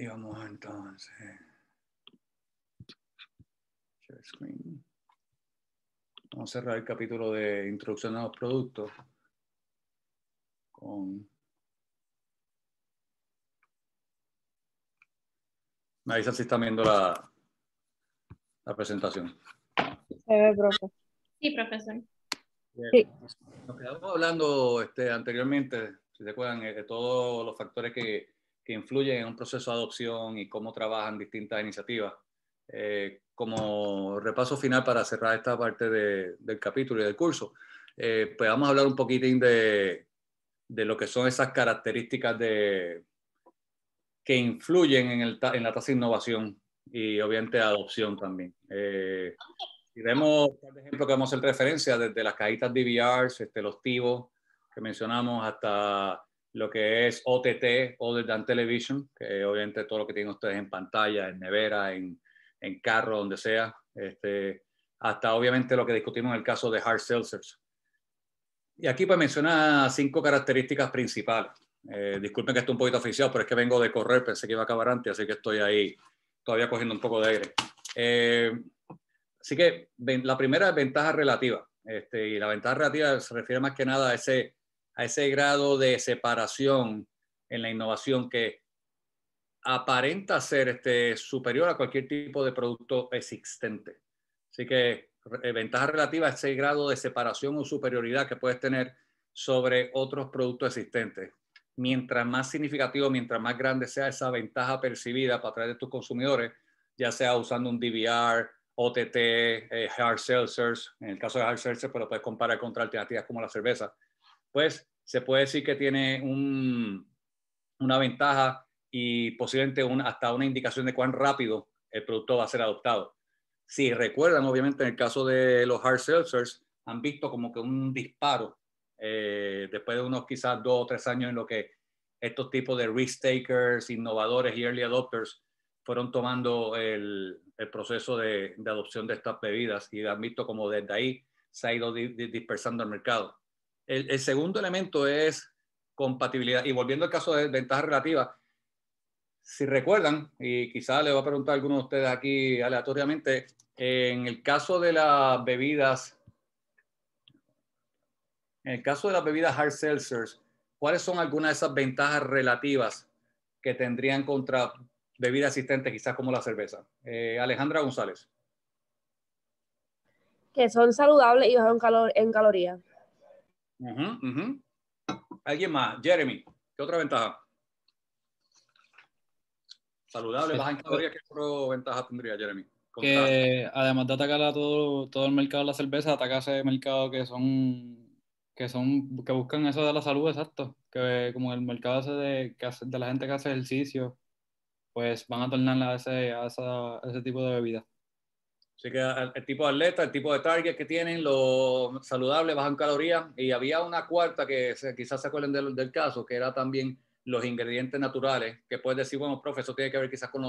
Y vamos entonces. Vamos a cerrar el capítulo de introducción a los productos con Me si están viendo la, presentación. Se ve, profe. Sí, profesor. Nos quedamos hablando este, anteriormente, si se acuerdan, eh, de todos los factores que influyen en un proceso de adopción y cómo trabajan distintas iniciativas. Eh, como repaso final para cerrar esta parte del capítulo y del curso, eh, pues vamos a hablar un poquitín de, de lo que son esas características de, que influyen en, el, en la tasa de innovación y obviamente adopción también. Eh, y vemos, por ejemplo, que vamos a hacer referencia desde las cajitas DVRs, este, los TIVO, que mencionamos, hasta lo que es OTT, The Than Television, que obviamente todo lo que tienen ustedes en pantalla, en nevera, en, en carro, donde sea, este, hasta obviamente lo que discutimos en el caso de Hard Seltzers. Y aquí pues menciona cinco características principales. Eh, disculpen que estoy un poquito oficiado, pero es que vengo de correr, pensé que iba a acabar antes, así que estoy ahí todavía cogiendo un poco de aire. Eh, así que la primera es ventaja relativa. Este, y la ventaja relativa se refiere más que nada a ese a ese grado de separación en la innovación que aparenta ser este, superior a cualquier tipo de producto existente. Así que eh, ventaja relativa a ese grado de separación o superioridad que puedes tener sobre otros productos existentes. Mientras más significativo, mientras más grande sea esa ventaja percibida para través de tus consumidores, ya sea usando un DVR, OTT, eh, hard seltzers, en el caso de hard seltzers, pues pero puedes comparar contra alternativas como la cerveza, pues se puede decir que tiene una ventaja y posiblemente hasta una indicación de cuán rápido el producto va a ser adoptado. Si recuerdan, obviamente, en el caso de los hard sellers, han visto como que un disparo eh, después de unos quizás dos o tres años en lo que estos tipos de risk takers, innovadores y early adopters fueron tomando el, proceso de, adopción de estas bebidas y han visto como desde ahí se ha ido dispersando el mercado. El, segundo elemento es compatibilidad. Y volviendo al caso de ventaja relativas, si recuerdan, y quizás le va a preguntar a alguno de ustedes aquí aleatoriamente, en el caso de las bebidas, en el caso de las bebidas hard seltzers, ¿cuáles son algunas de esas ventajas relativas que tendrían contra bebidas existentes, quizás como la cerveza? Eh, Alejandra González. Que son saludables y bajan en calorías. ¿Alguien más? Jeremy, ¿qué otra ventaja? Saludable, ¿qué otra ventaja tendría Jeremy? Que además de atacar a todo, todo el mercado de la cerveza, ataca ese mercado que son que son que buscan eso de la salud, exacto, que como el mercado ese de, de la gente que hace ejercicio, pues van a tornarla a ese, ese tipo de bebidas Así que eh, el, tipo de atleta, el tipo de target que tienen, lo saludable, bajan calorías. Y había una cuarta que quizás se acuerden del, caso, que era también los ingredientes naturales, que puedes decir, bueno, profesor, eso tiene que ver quizás con,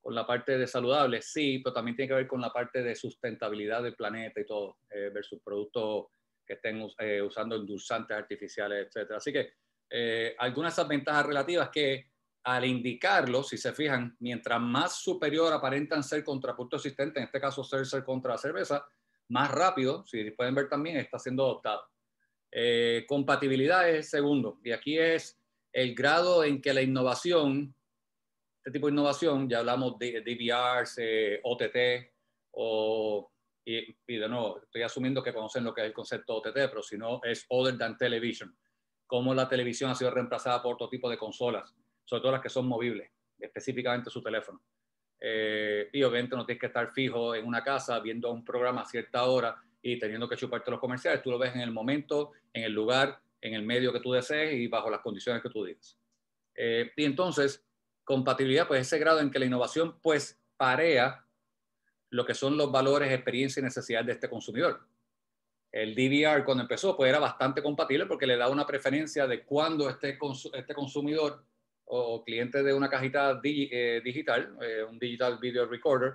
con la parte de saludable, sí, pero también tiene que ver con la parte de sustentabilidad del planeta y todo, eh, versus productos que estén eh, usando endulzantes artificiales, etc. Así que algunas de esas ventajas relativas que al indicarlo, si se fijan, mientras más superior aparentan ser contrapunto existente, en este caso ser contra cerveza, más rápido, si pueden ver también, está siendo adoptado. Eh, compatibilidad es segundo, y aquí es el grado en que la innovación, este tipo de innovación, ya hablamos de DVRs, eh, OTT, o, y, y, estoy asumiendo que conocen lo que es el concepto OTT, pero si no, es Other Than Television, cómo la televisión ha sido reemplazada por otro tipo de consolas sobre todo las que son movibles, específicamente su teléfono. Eh, y obviamente no tienes que estar fijo en una casa viendo un programa a cierta hora y teniendo que chuparte los comerciales. Tú lo ves en el momento, en el lugar, en el medio que tú desees y bajo las condiciones que tú digas. Eh, y entonces, compatibilidad, pues ese grado en que la innovación pues parea lo que son los valores, experiencia y necesidad de este consumidor. El DVR cuando empezó pues era bastante compatible porque le da una preferencia de cuándo este, este consumidor o clientes de una cajita eh, digital, eh, un digital video recorder,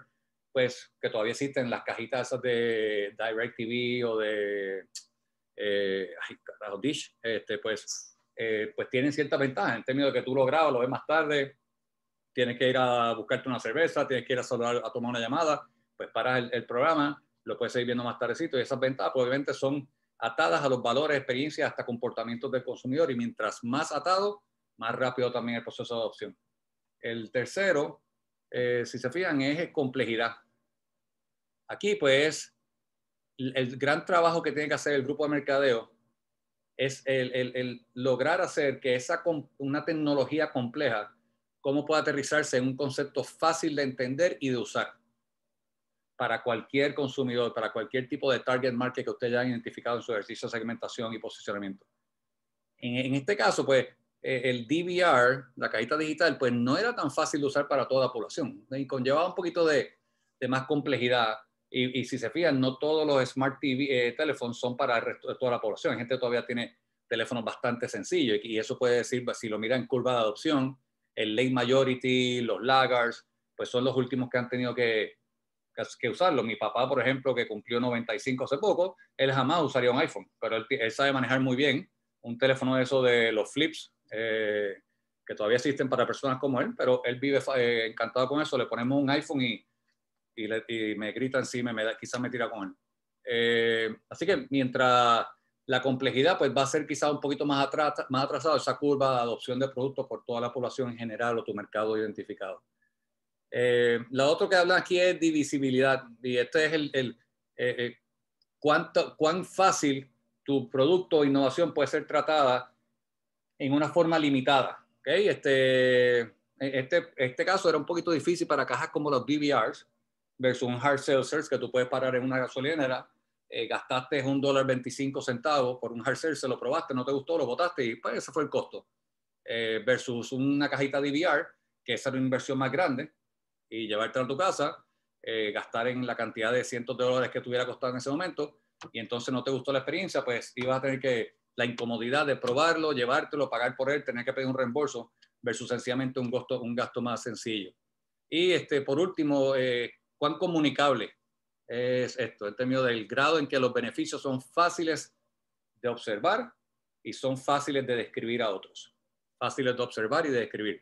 pues que todavía existen las cajitas de Direct TV o de eh, Dish, este, pues, pues tienen ciertas ventajas en términos de que tú lo grabas, lo ves más tarde, tienes que ir a buscarte una cerveza, tienes que ir a, a tomar una llamada, pues paras el, programa, lo puedes seguir viendo más tardecito y esas ventajas pues, obviamente son atadas a los valores, experiencias, hasta comportamientos del consumidor y mientras más atado, más rápido también el proceso de adopción. El tercero, eh, si se fijan, es eh, complejidad. Aquí, pues, el, gran trabajo que tiene que hacer el grupo de mercadeo es el, lograr hacer que esa una tecnología compleja, cómo pueda aterrizarse en un concepto fácil de entender y de usar para cualquier consumidor, para cualquier tipo de target market que usted haya identificado en su ejercicio de segmentación y posicionamiento. en este caso, pues, eh, el DVR, la cajita digital, pues no era tan fácil de usar para toda la población y conllevaba un poquito de, más complejidad. Y, si se fijan, no todos los smart TV, eh, teléfonos son para toda la población. Hay gente todavía tiene teléfonos bastante sencillos y, eso puede decir, pues, si lo miran curva de adopción, el late majority, los laggards, pues son los últimos que han tenido que, usarlo. Mi papá, por ejemplo, que cumplió 95 hace poco, él jamás usaría un iPhone, pero él, sabe manejar muy bien un teléfono de eso de los flips, eh, que todavía existen para personas como él, pero él vive eh, encantado con eso, le ponemos un iPhone y, y, me gritan, encima, me, quizás me tira con él. Eh, así que mientras la complejidad pues va a ser quizás un poquito más, atras, más atrasado esa curva de adopción de productos por toda la población en general o tu mercado identificado. la otro que hablan aquí es divisibilidad y este es el, cuánto, cuán fácil tu producto o innovación puede ser tratada en una forma limitada. ¿okay? Este, este, este caso era un poquito difícil para cajas como los DVRs versus un hard search que tú puedes parar en una gasolinera, eh, gastaste un dólar 25 centavos por un hard se lo probaste, no te gustó, lo botaste y pues ese fue el costo. Eh, versus una cajita DVR, que esa era una inversión más grande, y llevártela a tu casa, eh, gastar en la cantidad de cientos de dólares que tuviera costado en ese momento, y entonces no te gustó la experiencia, pues ibas a tener que la incomodidad de probarlo, llevártelo, pagar por él, tener que pedir un reembolso, versus sencillamente un gasto, un gasto más sencillo. Y este, por último, eh, cuán comunicable es esto, en términos del grado en que los beneficios son fáciles de observar y son fáciles de describir a otros. Fáciles de observar y de describir.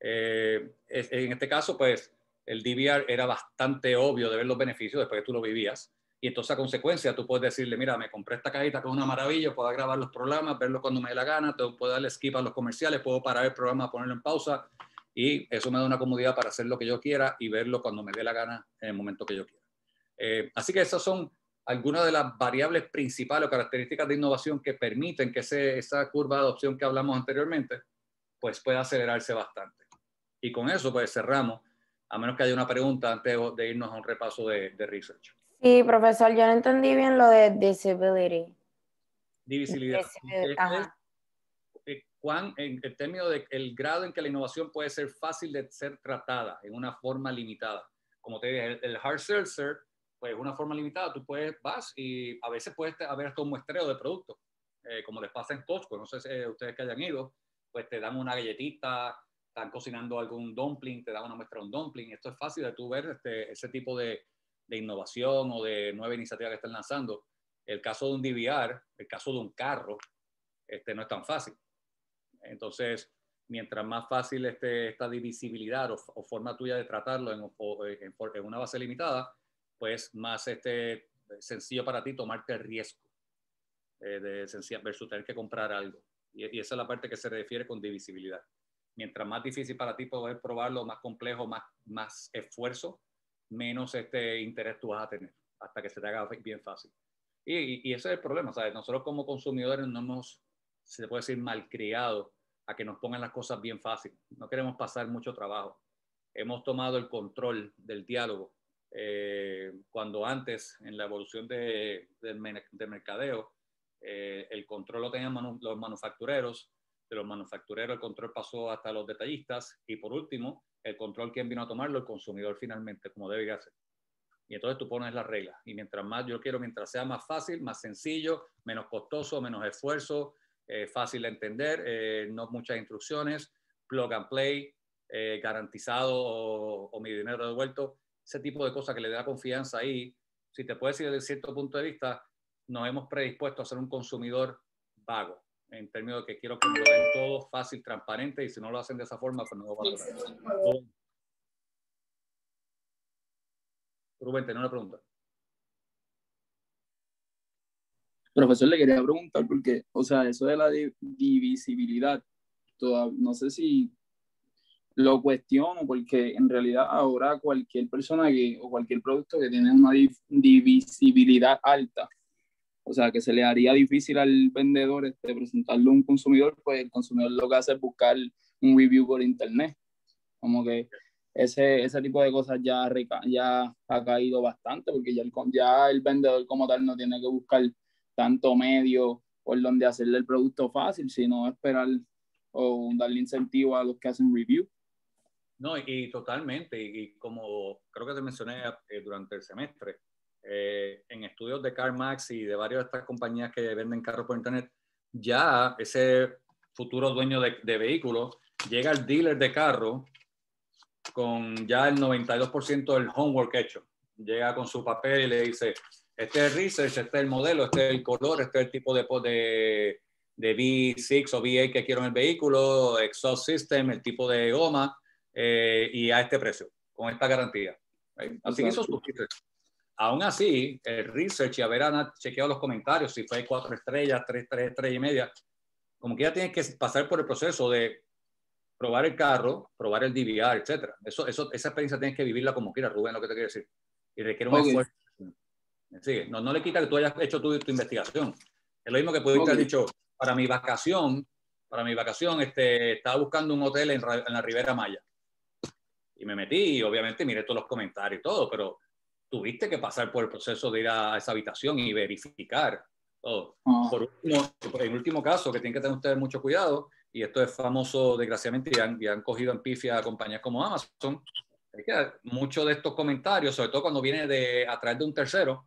Eh, en este caso, pues, el DVR era bastante obvio de ver los beneficios después que tú lo vivías. Y entonces a consecuencia tú puedes decirle, mira, me compré esta cajita que es una maravilla, puedo grabar los programas, verlo cuando me dé la gana, puedo darle skip a los comerciales, puedo parar el programa, ponerlo en pausa y eso me da una comodidad para hacer lo que yo quiera y verlo cuando me dé la gana en el momento que yo quiera. Eh, así que esas son algunas de las variables principales o características de innovación que permiten que esa curva de adopción que hablamos anteriormente pues pueda acelerarse bastante. Y con eso pues cerramos, a menos que haya una pregunta antes de irnos a un repaso de research. Sí, profesor, yo no entendí bien lo de disability. Divisibilidad. Juan, en el término del grado en que la innovación puede ser fácil de ser tratada en una forma limitada. Como te dije, el, hard seltzer, pues una forma limitada, tú puedes, vas y a veces puedes haber hasta un muestreo de productos, eh, como les pasa en Costco, no sé si eh, ustedes que hayan ido, pues te dan una galletita, están cocinando algún dumpling, te dan una muestra de un dumpling, esto es fácil de tú ver este, ese tipo de, de innovación o de nueva iniciativa que están lanzando. El caso de un DVR, el caso de un carro, este, no es tan fácil. Entonces, mientras más fácil esté esta divisibilidad o, forma tuya de tratarlo en, una base limitada, pues más este, sencillo para ti tomarte el riesgo eh, de sencilla, versus tener que comprar algo. Y, y esa es la parte que se refiere con divisibilidad. Mientras más difícil para ti poder probarlo, más complejo, más, más esfuerzo, menos este interés tú vas a tener hasta que se te haga bien fácil. Y, y ese es el problema, ¿sabes? Nosotros como consumidores no hemos, se puede decir, malcriado a que nos pongan las cosas bien fácil. No queremos pasar mucho trabajo. Hemos tomado el control del diálogo. Eh, cuando antes, en la evolución de, de, mercadeo, eh, el control lo tenían los manufactureros, de los manufactureros el control pasó hasta los detallistas y por último el control quién vino a tomarlo, el consumidor finalmente, como debe hacer. Y entonces tú pones las reglas. Y mientras más yo quiero, mientras sea más fácil, más sencillo, menos costoso, menos esfuerzo, eh, fácil de entender, eh, no muchas instrucciones, plug and play, eh, garantizado o, mi dinero devuelto, ese tipo de cosas que le da confianza ahí. Si te puedes decir desde cierto punto de vista, nos hemos predispuesto a ser un consumidor vago en términos de que quiero que lo den todo fácil, transparente, y si no lo hacen de esa forma, pues no lo a lograr. Oh. Rubén, tenía una pregunta. Profesor, le quería preguntar porque, o sea, eso de la divisibilidad, toda, no sé si lo cuestiono porque en realidad ahora cualquier persona que, o cualquier producto que tiene una divisibilidad alta, o sea, que se le haría difícil al vendedor este, presentarlo a un consumidor, pues el consumidor lo que hace es buscar un review por internet. Como que ese, ese tipo de cosas ya, ya ha caído bastante, porque ya el, ya el vendedor como tal no tiene que buscar tanto medio por donde hacerle el producto fácil, sino esperar o darle incentivo a los que hacen review. No, y, totalmente, y, como creo que te mencioné eh, durante el semestre, eh, en estudios de CarMax y de varias de estas compañías que venden carros por internet, ya ese futuro dueño de, de vehículos llega al dealer de carro con ya el 92% del homework hecho. Llega con su papel y le dice, este es el research, este es el modelo, este es el color, este es el tipo de, de, V6 o V8 que quiero en el vehículo, exhaust system, el tipo de goma eh, y a este precio, con esta garantía. Así que eso subsiste. Aún así, el research y haber chequeado los comentarios, si fue cuatro estrellas, tres, tres 3 y media, como que ya tienes que pasar por el proceso de probar el carro, probar el DVR, etcétera. Eso, eso, esa experiencia tienes que vivirla como quiera. Rubén, lo que te quiero decir. Y requiere un esfuerzo. no, le quita que tú hayas hecho tu, tu investigación. Es lo mismo que pudiste haber dicho, para mi vacación, para mi vacación, este, estaba buscando un hotel en, en la Ribera Maya. Y me metí y obviamente miré todos los comentarios y todo, pero tuviste que pasar por el proceso de ir a esa habitación y verificar todo. Oh, ah. Por, último, último caso, que tienen que tener ustedes mucho cuidado, y esto es famoso, desgraciadamente, y han, cogido en pifia compañías como Amazon, es que muchos de estos comentarios, sobre todo cuando viene de, a través de un tercero,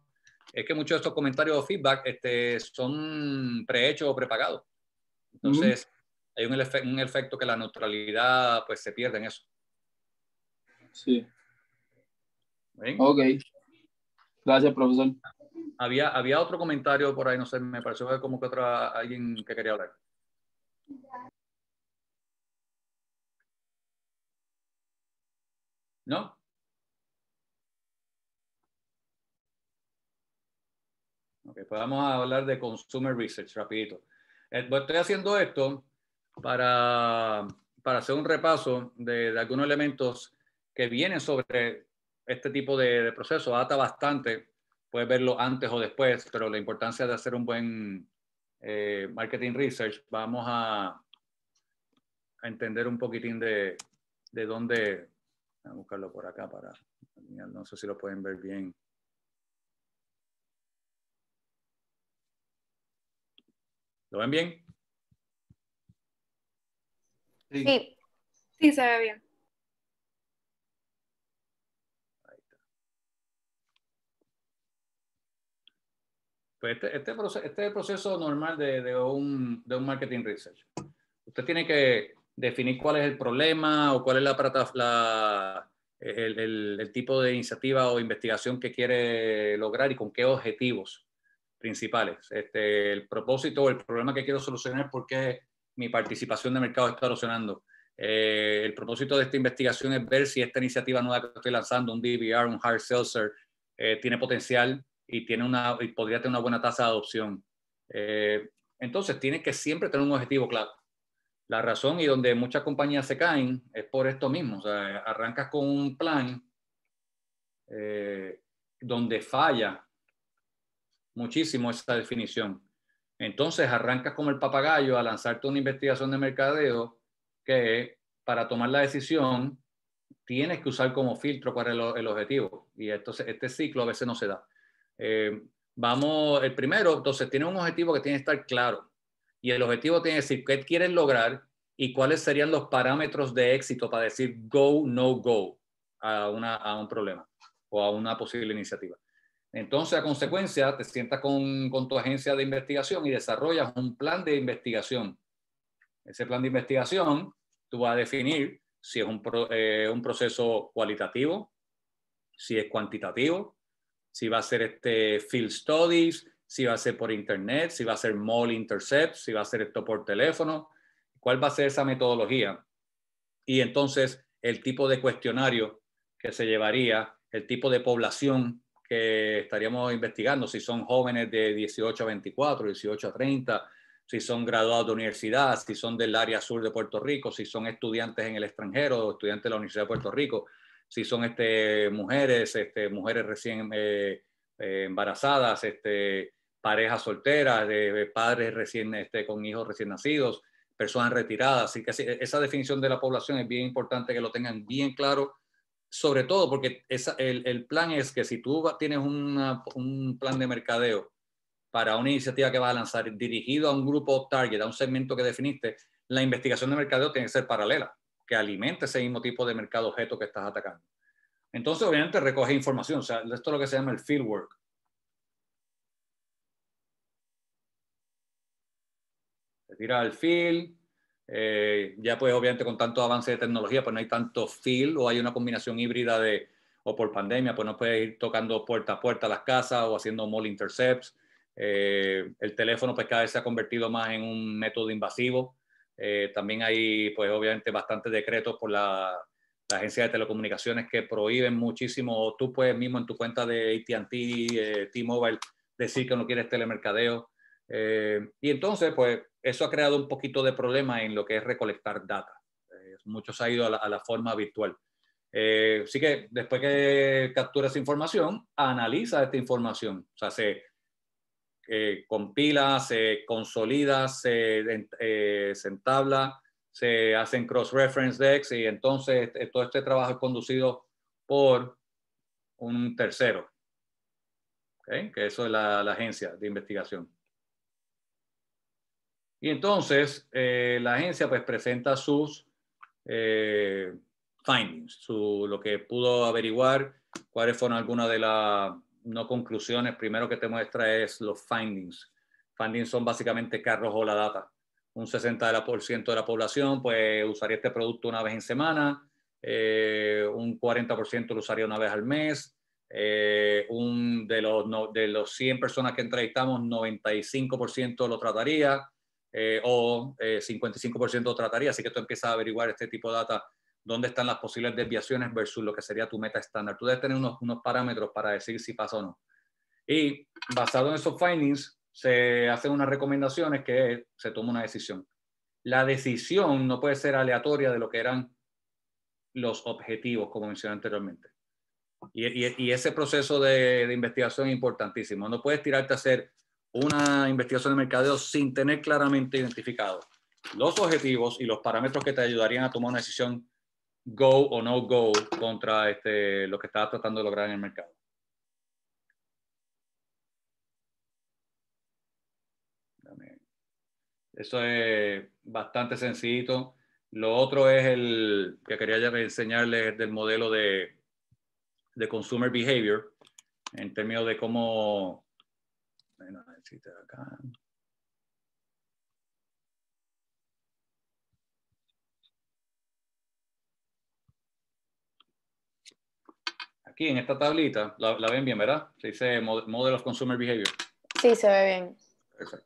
es que muchos de estos comentarios o feedback este, son prehechos o prepagados. Entonces, hay un, un, efecto que la neutralidad pues se pierde en eso. Sí. Ok. Gracias, profesor. Había, había otro comentario por ahí, no sé, me pareció que como que otra, alguien que quería hablar. ¿No? Ok, pues vamos a hablar de consumer research rapidito. Eh, pues estoy haciendo esto para, hacer un repaso de algunos elementos que vienen sobre este tipo de, proceso data bastante, puedes verlo antes o después, pero la importancia de hacer un buen eh, marketing research, vamos a, a, entender un poquitín de, de dónde, voy a buscarlo por acá para, no sé si lo pueden ver bien. ¿Lo ven bien? Sí, sí se ve bien. Pues, este, este proceso, este es el proceso normal de, de, un, de, un, marketing research. Usted tiene que definir cuál es el problema o cuál es la, el, tipo de iniciativa o investigación que quiere lograr y con qué objetivos principales. Este, el propósito o el problema que quiero solucionar, por qué mi participación de mercado está erosionando. Eh, el propósito de esta investigación es ver si esta iniciativa nueva que estoy lanzando, un DVR, un hard seltzer, eh, tiene potencial y, tiene una, y podría tener una buena tasa de adopción. Eh, entonces, tiene que siempre tener un objetivo claro. La razón y donde muchas compañías se caen es por esto mismo. O sea, arrancas con un plan eh, donde falla muchísimo esa definición. Entonces arrancas como el papagayo a lanzarte una investigación de mercadeo que para tomar la decisión tienes que usar como filtro para el, el objetivo. Y entonces este ciclo a veces no se da. Eh, vamos, el primero, entonces tiene un objetivo que tiene que estar claro. Y el objetivo tiene que decir qué quieres lograr y cuáles serían los parámetros de éxito para decir go, no go a, una, a un problema o a una posible iniciativa. Entonces, a consecuencia, te sientas con, con, tu agencia de investigación y desarrollas un plan de investigación. Ese plan de investigación, tú vas a definir si es un, eh, un proceso cualitativo, si es cuantitativo, si va a ser este field studies, si va a ser por internet, si va a ser mall intercept, si va a ser esto por teléfono, cuál va a ser esa metodología. Y entonces el tipo de cuestionario que se llevaría, el tipo de población que estaríamos investigando, si son jóvenes de 18 a 24, 18 a 30, si son graduados de universidad, si son del área sur de Puerto Rico, si son estudiantes en el extranjero o estudiantes de la Universidad de Puerto Rico si son este, mujeres, este, mujeres recién eh, eh, embarazadas, este, parejas solteras, de eh, padres recién este, con hijos recién nacidos, personas retiradas. Así que e-, esa definición de la población es bien importante que lo tengan bien claro, sobre todo porque esa, el, el, plan es que si tú tienes un plan de mercadeo para una iniciativa que vas a lanzar dirigido a un grupo target, a un segmento que definiste, la investigación de mercadeo tiene que ser paralela que alimenta ese mismo tipo de mercado objeto que estás atacando. Entonces, obviamente, recoge información. O sea, esto es lo que se llama el fieldwork. Se tira al field. Eh, ya pues, obviamente, con tanto avance de tecnología, pues no hay tanto field o hay una combinación híbrida de, o por pandemia, pues no puedes ir tocando puerta a puerta las casas o haciendo mall intercepts. Eh, el teléfono, pues cada vez se ha convertido más en un método invasivo. Eh, también hay, pues obviamente, bastantes decretos por la, agencia de telecomunicaciones que prohíben muchísimo. Tú puedes mismo en tu cuenta de ATT, eh, T-Mobile, decir que no quieres telemercadeo. Eh, y entonces, pues eso ha creado un poquito de problema en lo que es recolectar data. muchos ha ido a la, forma virtual. así que después que capturas información, analiza esta información. O sea, se, eh, compila, se consolida, eh, se, entabla, se hacen cross-reference decks y entonces eh, todo este trabajo es conducido por un tercero, que eso es la, agencia de investigación. Y entonces la agencia pues presenta sus findings, lo que pudo averiguar, cuáles fueron algunas de las no conclusiones, primero que te muestra es los findings. Findings son básicamente carros o la data. Un 60% de la población pues, usaría este producto una vez en semana, eh, un 40% lo usaría una vez al mes, eh, un, de, los, de los 100 personas que entrevistamos, 95% lo trataría eh, o 55% eh, lo trataría, así que tú empiezas a averiguar este tipo de data dónde están las posibles desviaciones versus lo que sería tu meta estándar. Tú debes tener unos, parámetros para decir si pasa o no. Y basado en esos findings, se hacen unas recomendaciones que se toma una decisión. La decisión no puede ser aleatoria de lo que eran los objetivos, como mencioné anteriormente. Y, ese proceso de, investigación es importantísimo. No puedes tirarte a hacer una investigación de mercadeo sin tener claramente identificado los objetivos y los parámetros que te ayudarían a tomar una decisión go o no go contra este, lo que está tratando de lograr en el mercado. Eso es bastante sencillo Lo otro es el que quería enseñarles del modelo de, de consumer behavior en términos de cómo... aquí en esta tablita, la, ven bien, ¿verdad? Se dice Model of Consumer Behavior. Sí, se ve bien. Exacto.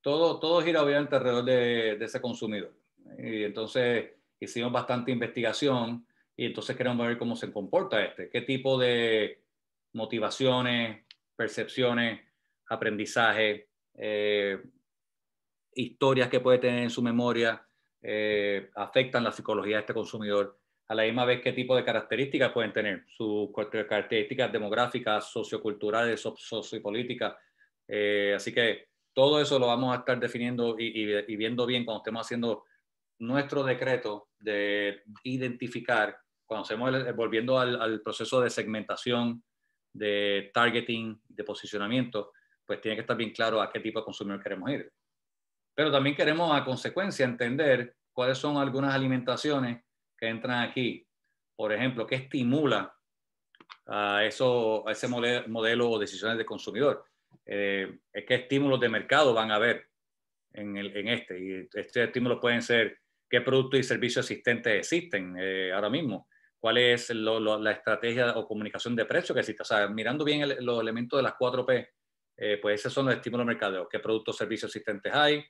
Todo, todo gira alrededor de, ese consumidor. Y entonces hicimos bastante investigación y entonces queremos ver cómo se comporta este, qué tipo de motivaciones, percepciones, aprendizaje, eh, historias que puede tener en su memoria eh, afectan la psicología de este consumidor a la misma vez qué tipo de características pueden tener, sus características demográficas, socioculturales, sociopolíticas. Eh, así que todo eso lo vamos a estar definiendo y, viendo bien cuando estemos haciendo nuestro decreto de identificar, cuando estemos volviendo al, al proceso de segmentación, de targeting, de posicionamiento, pues tiene que estar bien claro a qué tipo de consumidor queremos ir. Pero también queremos a consecuencia entender cuáles son algunas alimentaciones que entran aquí, por ejemplo, que estimula a, eso, a ese modelo, o decisiones de consumidor. Eh, ¿Qué estímulos de mercado van a haber en, este? Y estos estímulos pueden ser qué productos y servicios existentes existen eh, ahora mismo, cuál es la estrategia o comunicación de precio que existe. O sea, mirando bien los elementos de las 4P, eh, pues esos son los estímulos mercados qué productos y servicios existentes hay,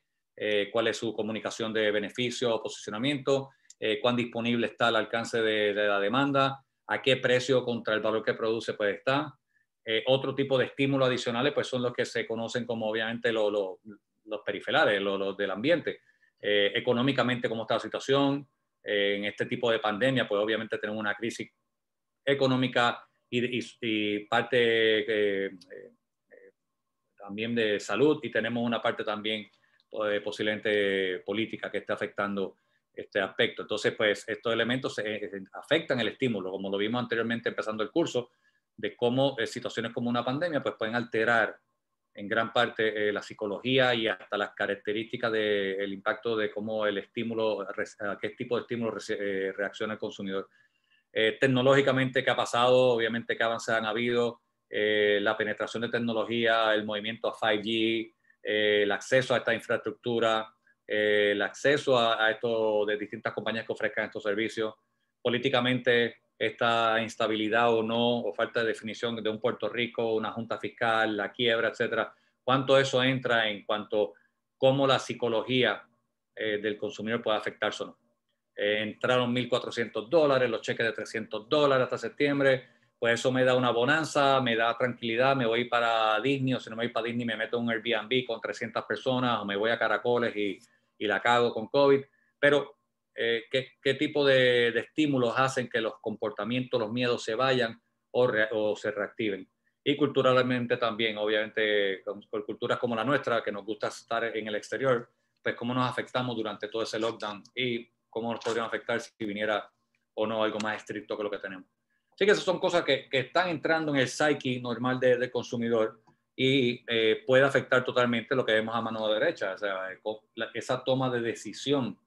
cuál es su comunicación de beneficio o posicionamiento, eh, cuán disponible está el alcance de, la demanda, a qué precio contra el valor que produce puede estar. Eh, otro tipo de estímulos adicionales pues son los que se conocen como obviamente los, los, los periferales, los, del ambiente. Eh, económicamente, cómo está la situación. en este tipo de pandemia, pues obviamente tenemos una crisis económica y, y parte también de salud y tenemos una parte también posiblemente política que está afectando este aspecto. Entonces, pues estos elementos eh, eh, afectan el estímulo, como lo vimos anteriormente empezando el curso, de cómo eh, situaciones como una pandemia pues pueden alterar en gran parte la psicología y hasta las características del impacto de cómo el estímulo, a qué tipo de estímulo reacciona el consumidor. tecnológicamente, ¿qué ha pasado? Obviamente, ¿qué avances han habido? la penetración de tecnología, el movimiento a 5G, el acceso a esta infraestructura, el acceso a, esto de distintas compañías que ofrezcan estos servicios, políticamente esta instabilidad o no, o falta de definición de un Puerto Rico, una junta fiscal, la quiebra, etcétera, cuánto eso entra en cuanto cómo la psicología eh, del consumidor puede afectarse o no. Eh, entraron 1.400 dólares, los cheques de 300 dólares hasta septiembre, pues eso me da una bonanza, me da tranquilidad, me voy para Disney o si no me voy para Disney me meto en un Airbnb con 300 personas o me voy a Caracoles y, y la cago con COVID. Pero, eh, ¿qué, ¿qué, tipo de, de, estímulos hacen que los comportamientos, los miedos se vayan o, se reactiven? Y culturalmente también, obviamente, con, con culturas como la nuestra, que nos gusta estar en el exterior, pues cómo nos afectamos durante todo ese lockdown y cómo nos podrían afectar si viniera o no algo más estricto que lo que tenemos. Así que esas son cosas que, están entrando en el psyche normal del consumidor y eh, puede afectar totalmente lo que vemos a mano derecha, esa toma de decisión,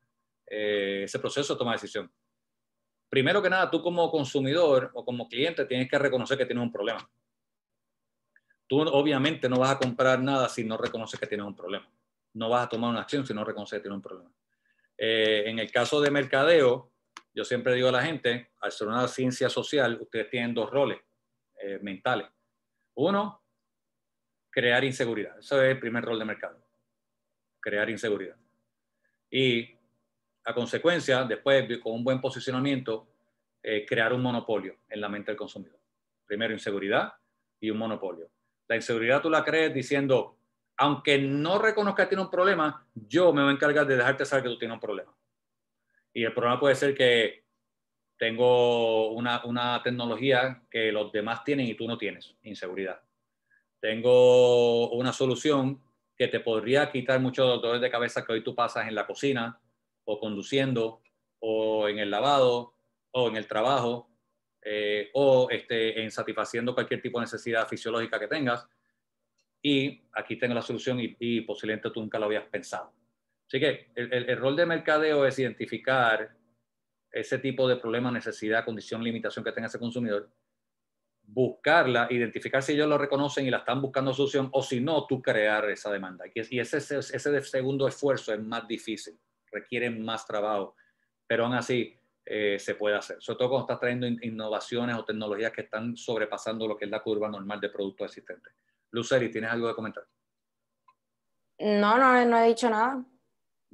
eh, ese proceso de toma de decisión. Primero que nada, tú como consumidor o como cliente tienes que reconocer que tienes un problema. Tú obviamente no vas a comprar nada si no reconoces que tienes un problema. No vas a tomar una acción si no reconoces que tienes un problema. Eh, en el caso de mercadeo, yo siempre digo a la gente, al ser una ciencia social, ustedes tienen dos roles eh, mentales. Uno, crear inseguridad. Ese es el primer rol de mercado. Crear inseguridad. Y a consecuencia, después, con un buen posicionamiento, eh, crear un monopolio en la mente del consumidor. Primero, inseguridad y un monopolio. La inseguridad tú la crees diciendo, aunque no reconozcas que tiene un problema, yo me voy a encargar de dejarte saber que tú tienes un problema. Y el problema puede ser que tengo una, tecnología que los demás tienen y tú no tienes, inseguridad. Tengo una solución que te podría quitar muchos dolores de cabeza que hoy tú pasas en la cocina o conduciendo o en el lavado o en el trabajo eh, o este, en satisfaciendo cualquier tipo de necesidad fisiológica que tengas. Y aquí tengo la solución y, y posiblemente tú nunca lo habías pensado. Así que el, el, rol de mercadeo es identificar ese tipo de problema, necesidad, condición, limitación que tenga ese consumidor, buscarla, identificar si ellos lo reconocen y la están buscando solución o si no, tú crear esa demanda. Y ese, ese, segundo esfuerzo es más difícil, requiere más trabajo, pero aún así eh, se puede hacer, sobre todo cuando estás trayendo innovaciones o tecnologías que están sobrepasando lo que es la curva normal de productos existentes. Luceri, ¿tienes algo de comentar? No, no, no he dicho nada.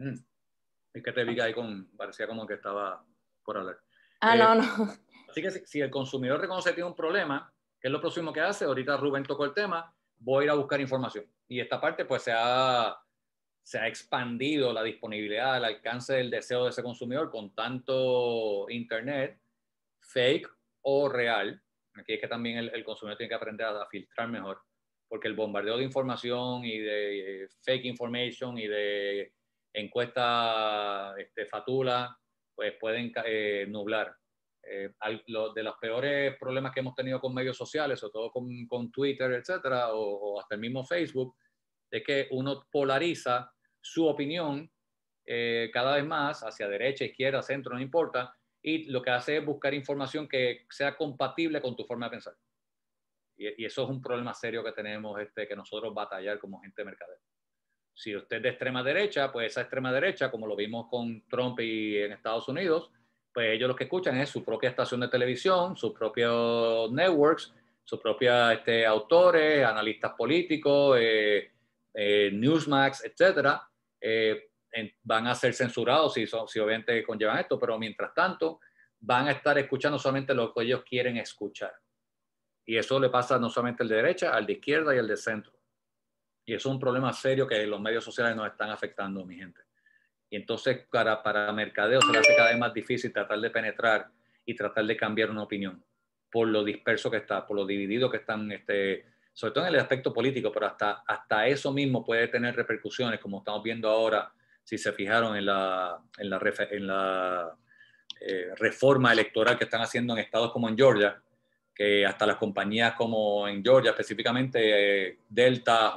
Es mm. que te vi que ahí con, parecía como que estaba por hablar. Ah, no, eh, no. Así que si, el consumidor reconoce que tiene un problema, ¿qué es lo próximo que hace? Ahorita Rubén tocó el tema, voy a ir a buscar información. Y esta parte pues se ha, se ha expandido la disponibilidad, el alcance del deseo de ese consumidor con tanto internet, fake o real. Aquí es que también el, consumidor tiene que aprender a filtrar mejor porque el bombardeo de información y de eh, fake information y de encuesta este, fatula, pues pueden eh, nublar. Eh, de los peores problemas que hemos tenido con medios sociales, sobre todo con, Twitter, etcétera, o, hasta el mismo Facebook, es que uno polariza su opinión eh, cada vez más hacia derecha, izquierda, centro, no importa, y lo que hace es buscar información que sea compatible con tu forma de pensar. Y, y eso es un problema serio que tenemos, este, que nosotros batallar como gente mercadera. Si usted es de extrema derecha, pues esa extrema derecha, como lo vimos con Trump y en Estados Unidos, pues ellos lo que escuchan es su propia estación de televisión, sus propios networks, sus propios este, autores, analistas políticos, eh, eh, Newsmax, etcétera, eh, van a ser censurados si, son, si obviamente conllevan esto, pero mientras tanto van a estar escuchando solamente lo que ellos quieren escuchar. Y eso le pasa no solamente al de derecha, al de izquierda y al de centro. Y eso es un problema serio que los medios sociales nos están afectando, mi gente. Y entonces para, para mercadeo se le hace cada vez más difícil tratar de penetrar y tratar de cambiar una opinión por lo disperso que está, por lo dividido que están, este, sobre todo en el aspecto político, pero hasta, hasta eso mismo puede tener repercusiones, como estamos viendo ahora, si se fijaron en la, en la, eh, reforma electoral que están haciendo en estados como en Georgia, que hasta las compañías como en Georgia, específicamente eh, Delta,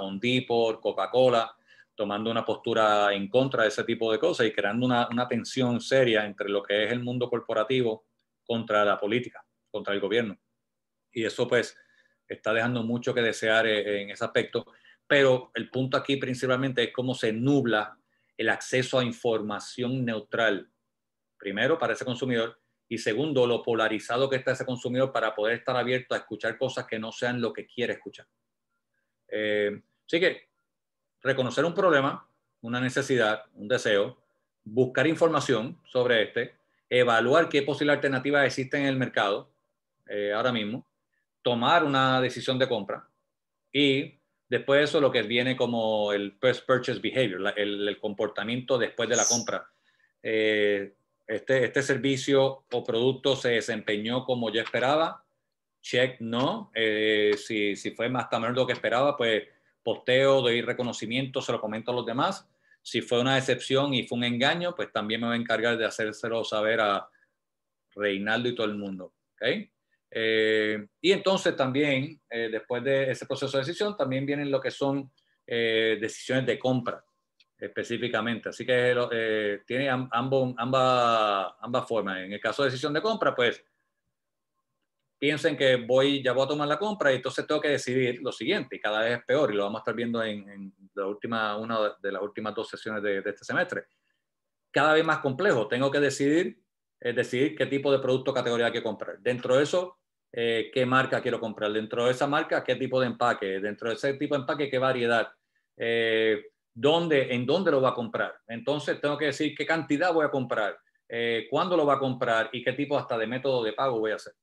por Coca-Cola, tomando una postura en contra de ese tipo de cosas y creando una, una, tensión seria entre lo que es el mundo corporativo contra la política, contra el gobierno. Y eso pues está dejando mucho que desear eh, en ese aspecto, pero el punto aquí principalmente es cómo se nubla el acceso a información neutral, primero para ese consumidor y segundo, lo polarizado que está ese consumidor para poder estar abierto a escuchar cosas que no sean lo que quiere escuchar. Eh, así que reconocer un problema, una necesidad, un deseo, buscar información sobre este, evaluar qué posibles alternativas existen en el mercado eh, ahora mismo, tomar una decisión de compra y después de eso lo que viene como el post-purchase behavior, el, comportamiento después de la compra. Eh, este, este, servicio o producto se desempeñó como yo esperaba, check no, eh, si, fue más o menos lo que esperaba, pues posteo, doy reconocimiento, se lo comento a los demás. Si fue una decepción y fue un engaño, pues también me voy a encargar de hacérselo saber a Reinaldo y todo el mundo. Eh, y entonces también, eh, después de ese proceso de decisión, también vienen lo que son decisiones de compra específicamente. Así que eh, tiene ambos, ambas, ambas formas. En el caso de decisión de compra, pues piensen que voy, ya voy a tomar la compra y entonces tengo que decidir lo siguiente, y cada vez es peor, y lo vamos a estar viendo en, la última, una de las últimas dos sesiones de, este semestre. Cada vez más complejo, tengo que decidir, es eh, decidir qué tipo de producto categoría hay que comprar. Dentro de eso, eh, qué marca quiero comprar. Dentro de esa marca, qué tipo de empaque. Dentro de ese tipo de empaque, qué variedad. Eh, dónde, en dónde lo va a comprar. Entonces tengo que decir qué cantidad voy a comprar, eh, cuándo lo va a comprar y qué tipo hasta de método de pago voy a hacer.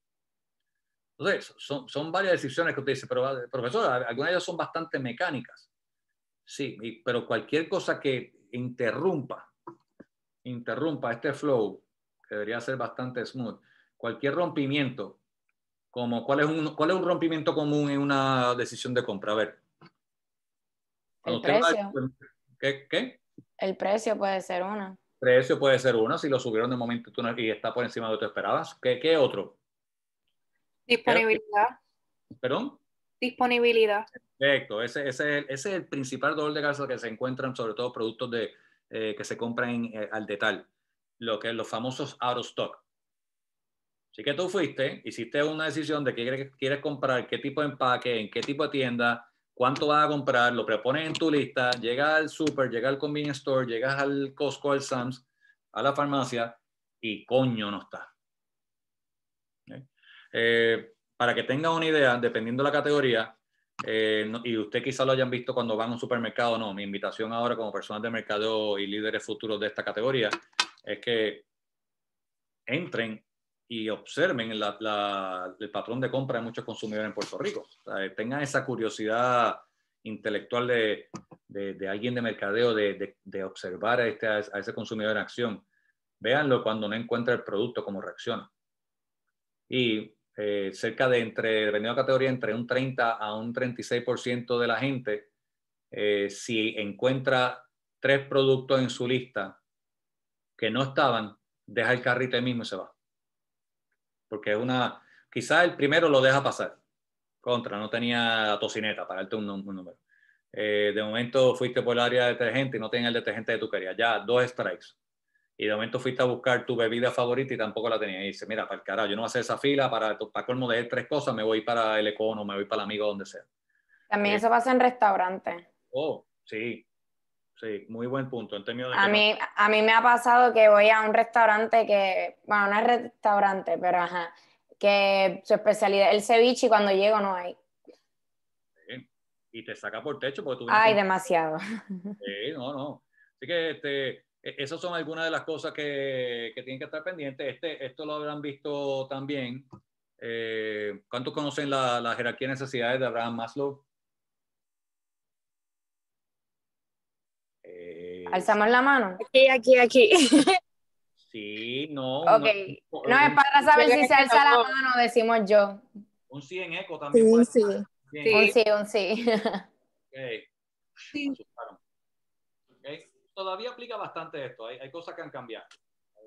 Entonces, son, varias decisiones que usted dice, pero profesor, algunas de ellas son bastante mecánicas. Sí, pero cualquier cosa que interrumpa, interrumpa este flow, que debería ser bastante smooth, cualquier rompimiento, como cuál es un, cuál es un rompimiento común en una decisión de compra. A ver, el precio. ¿qué, El precio puede ser una. Precio puede ser uno si lo subieron de momento y está por encima de lo que esperabas. ¿Qué, otro? Disponibilidad. ¿Perdón? Disponibilidad. Perfecto, ese, es el principal dolor de cabeza que se encuentran, sobre todo productos de, eh, que se compran eh, al detalle, lo que los famosos out of stock. Así que tú fuiste, hiciste una decisión de qué quieres comprar, qué tipo de empaque, en qué tipo de tienda, cuánto vas a comprar, lo prepones en tu lista, llegas al super, llegas al convenience store, llegas al Costco, al Sam's, a la farmacia y coño no está. Eh, para que tengan una idea, dependiendo de la categoría, eh, y usted quizá lo hayan visto cuando van a un supermercado, no, mi invitación ahora como personas de mercado y líderes futuros de esta categoría es que entren y observen el patrón de compra de muchos consumidores en Puerto Rico. tengan esa curiosidad intelectual de, alguien de mercadeo, de, observar a, este, a ese consumidor en acción. Véanlo cuando no encuentra el producto, cómo reacciona. Y eh, cerca de entre, dependiendo categoría, entre un 30 a un 36% de la gente, eh, si encuentra tres productos en su lista que no estaban, deja el carrito mismo y se va porque es una, quizás el primero lo deja pasar. Contra, no tenía tocineta, para darte un, número. Eh, de momento fuiste por el área de detergente y no tenía el detergente de tu querías. Ya, dos strikes. Y de momento fuiste a buscar tu bebida favorita y tampoco la tenías. Y dices, mira, para el carajo, yo no voy a hacer esa fila, para, para colmo de tres cosas, me voy para el econo, me voy para el amigo, donde sea. También eh, eso pasa en restaurantes. Oh, sí. Sí, muy buen punto en términos de... A, mí, a mí me ha pasado que voy a un restaurante que, bueno, no es restaurante, pero ajá, que su especialidad el ceviche y cuando llego no hay. y te saca por techo porque tú... Ay, demasiado. Sí, no, no. Así que este, e, esas son algunas de las cosas que, tienen que estar pendientes. Este, esto lo habrán visto también. Eh, ¿Cuántos conocen la, la jerarquía de necesidades de Abraham Maslow? Alzamos la mano. Aquí, aquí, aquí. Sí, no. Ok. No, es para saber si se alza la mano, decimos yo. Un sí en eco también. Sí, sí. Un sí, un sí. Okay. sí. Todavía aplica bastante esto. Hay, cosas que han cambiado.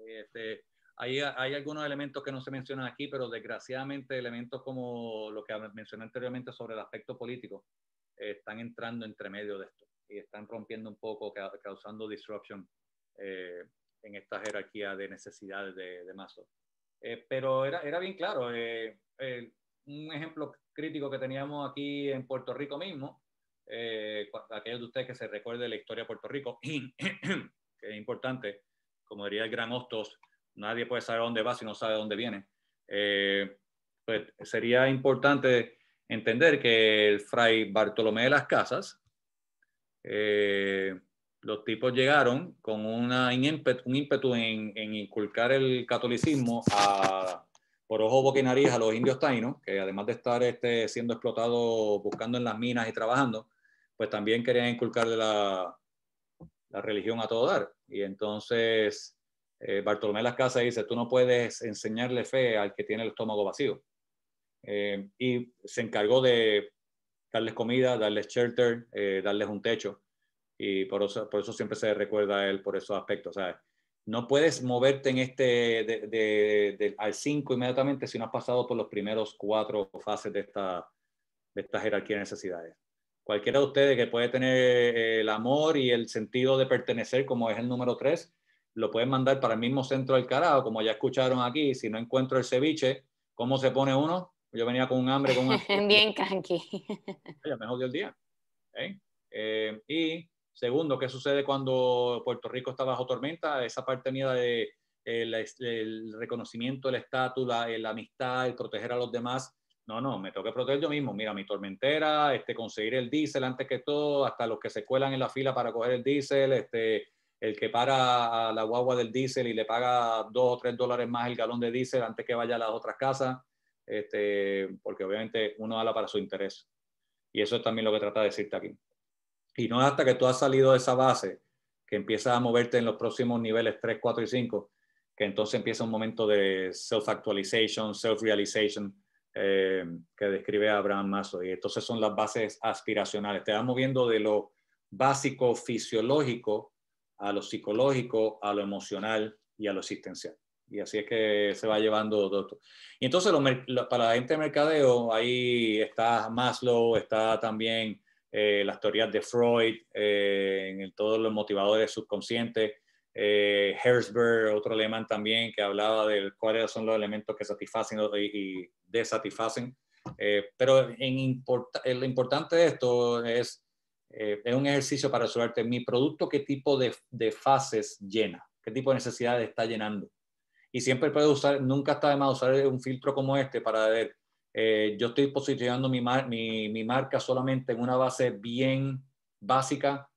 Este, hay, algunos elementos que no se mencionan aquí, pero desgraciadamente elementos como lo que mencioné anteriormente sobre el aspecto político eh, están entrando entre medio de esto y están rompiendo un poco, causando disruption eh, en esta jerarquía de necesidades de, de eh, pero era, era, bien claro, eh, un ejemplo crítico que teníamos aquí en Puerto Rico mismo, aquellos de ustedes que se recuerden la historia de Puerto Rico, que es importante, como diría el gran Hostos, nadie puede saber dónde va si no sabe dónde viene. pues sería importante entender que el fray Bartolomé de las Casas, eh, los tipos llegaron con una, un ímpetu en, inculcar el catolicismo a, por ojo, boca y nariz a los indios taínos, que además de estar este, siendo explotados buscando en las minas y trabajando, pues también querían inculcarle la, la religión a todo dar. Y entonces eh, Bartolomé Las Casas dice, tú no puedes enseñarle fe al que tiene el estómago vacío. Eh, y se encargó de darles comida, darles shelter, eh, darles un techo. Y por eso, siempre se recuerda a él por esos aspectos. ¿sabes? No puedes moverte en este al 5 inmediatamente si no has pasado por los primeros cuatro fases de esta, de esta jerarquía de necesidades. Cualquiera de ustedes que puede tener eh, el amor y el sentido de pertenecer, como es el número 3, lo pueden mandar para el mismo centro del carajo, como ya escucharon aquí. Si no encuentro el ceviche, ¿cómo se pone uno? Pues yo venía con un hambre, con un... Bien cranky. Oye, me jodió el día. Eh, y segundo, ¿qué sucede cuando Puerto Rico está bajo tormenta? Esa parte mía de eh, el, reconocimiento, el estatus, eh, la, amistad, el proteger a los demás. No, no, me tengo que proteger yo mismo. Mira, mi tormentera, este, conseguir el diésel antes que todo, hasta los que se cuelan en la fila para coger el diésel, este, el que para a la guagua del diésel y le paga dos o tres dólares más el galón de diésel antes que vaya a las otras casas. Este, porque obviamente uno habla para su interés. Y eso es también lo que trata de decirte aquí. Y no es hasta que tú has salido de esa base, que empiezas a moverte en los próximos niveles 3, 4 y 5, que entonces empieza un momento de self-actualization, self-realization, eh, que describe Abraham Maslow. Y entonces son las bases aspiracionales. Te vas moviendo de lo básico fisiológico a lo psicológico, a lo emocional y a lo existencial. Y así es que se va llevando todo Y entonces para la gente de mercadeo, ahí está Maslow, está también eh, las teorías de Freud, eh, en todos los motivadores subconscientes, eh, Herzberg, otro alemán también que hablaba de cuáles son los elementos que satisfacen y, desatisfacen. Eh, pero en lo importante de esto es eh, es un ejercicio para resolverte mi producto, qué tipo de, de, fases llena, qué tipo de necesidades está llenando y siempre puedes usar, nunca está de más usar un filtro como este para ver, eh, yo estoy posicionando mi, marca solamente en una base bien básica,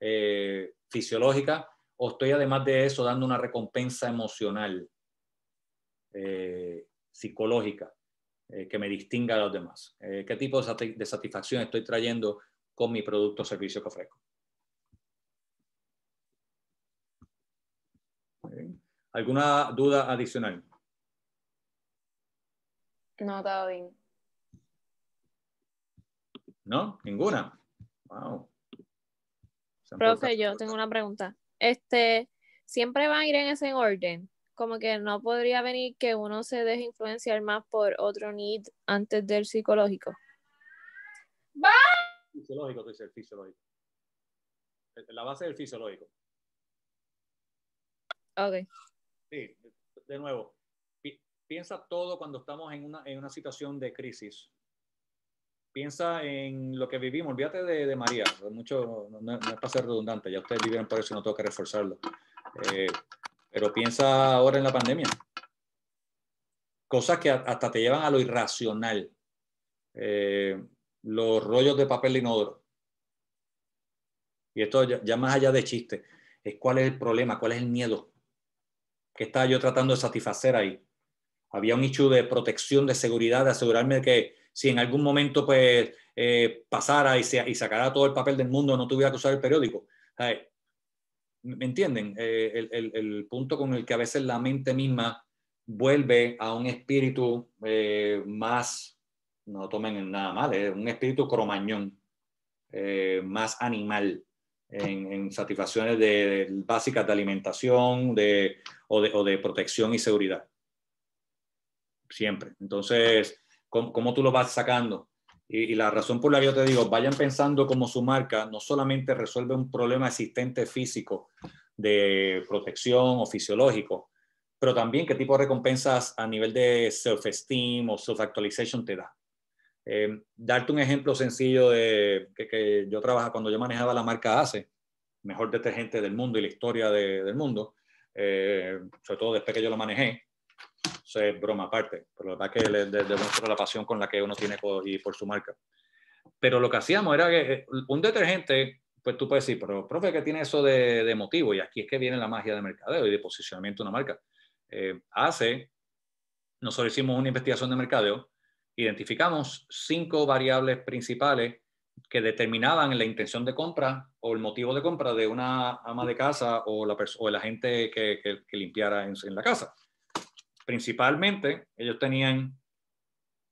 eh, fisiológica, o estoy además de eso dando una recompensa emocional, eh, psicológica, que me distinga a los demás. ¿Qué tipo de satisfacción estoy trayendo con mi producto o servicio que ofrezco? ¿Alguna duda adicional? No, todo bien. ¿No? ¿Ninguna? Wow. Profe, yo tengo una pregunta. Este, ¿siempre van a ir en ese orden? Como que no podría venir que uno se deje influenciar más por otro need antes del psicológico. ¡Va! Fisiológico, que el fisiológico. La base del fisiológico. Ok sí, de nuevo, piensa todo cuando estamos en una, situación de crisis. Piensa en lo que vivimos, olvídate de, María, mucho, no, es para ser redundante, ya ustedes vivieron por eso, no tengo que reforzarlo. Eh, pero piensa ahora en la pandemia. Cosas que hasta te llevan a lo irracional. Eh, los rollos de papel de inodoro. Y esto ya, más allá de chiste, es cuál es el problema, cuál es el miedo que estaba yo tratando de satisfacer ahí. Había un hecho de protección, de seguridad, de asegurarme de que si en algún momento pues, eh, pasara y, sacara todo el papel del mundo, no tuviera que usar el periódico. Eh, ¿Me entienden? Eh, el, punto con el que a veces la mente misma vuelve a un espíritu más, no tomen nada mal, un espíritu cromañón, más animal, en, satisfacciones de, básicas de alimentación de, o, de, protección y seguridad. Siempre. Entonces, ¿cómo, tú lo vas sacando? Y, y, la razón por la que yo te digo, vayan pensando como su marca no solamente resuelve un problema existente físico de protección o fisiológico, pero también qué tipo de recompensas a nivel de self-esteem o self-actualization te da. Eh, darte un ejemplo sencillo de que, yo trabajaba cuando yo manejaba la marca ACE, mejor detergente del mundo y la historia del mundo, eh, sobre todo después que yo lo manejé. Eso es broma aparte, pero la verdad que demuestra la pasión con la que uno tiene por, y por su marca. Pero lo que hacíamos era que eh, un detergente, pues tú puedes decir, pero profe, ¿qué tiene eso de, motivo? Y aquí es que viene la magia de mercadeo y de posicionamiento de una marca. Eh, ACE, nosotros hicimos una investigación de mercadeo identificamos cinco variables principales que determinaban la intención de compra o el motivo de compra de una ama de casa o, la o la gente que, que, limpiara en, la casa. Principalmente, ellos tenían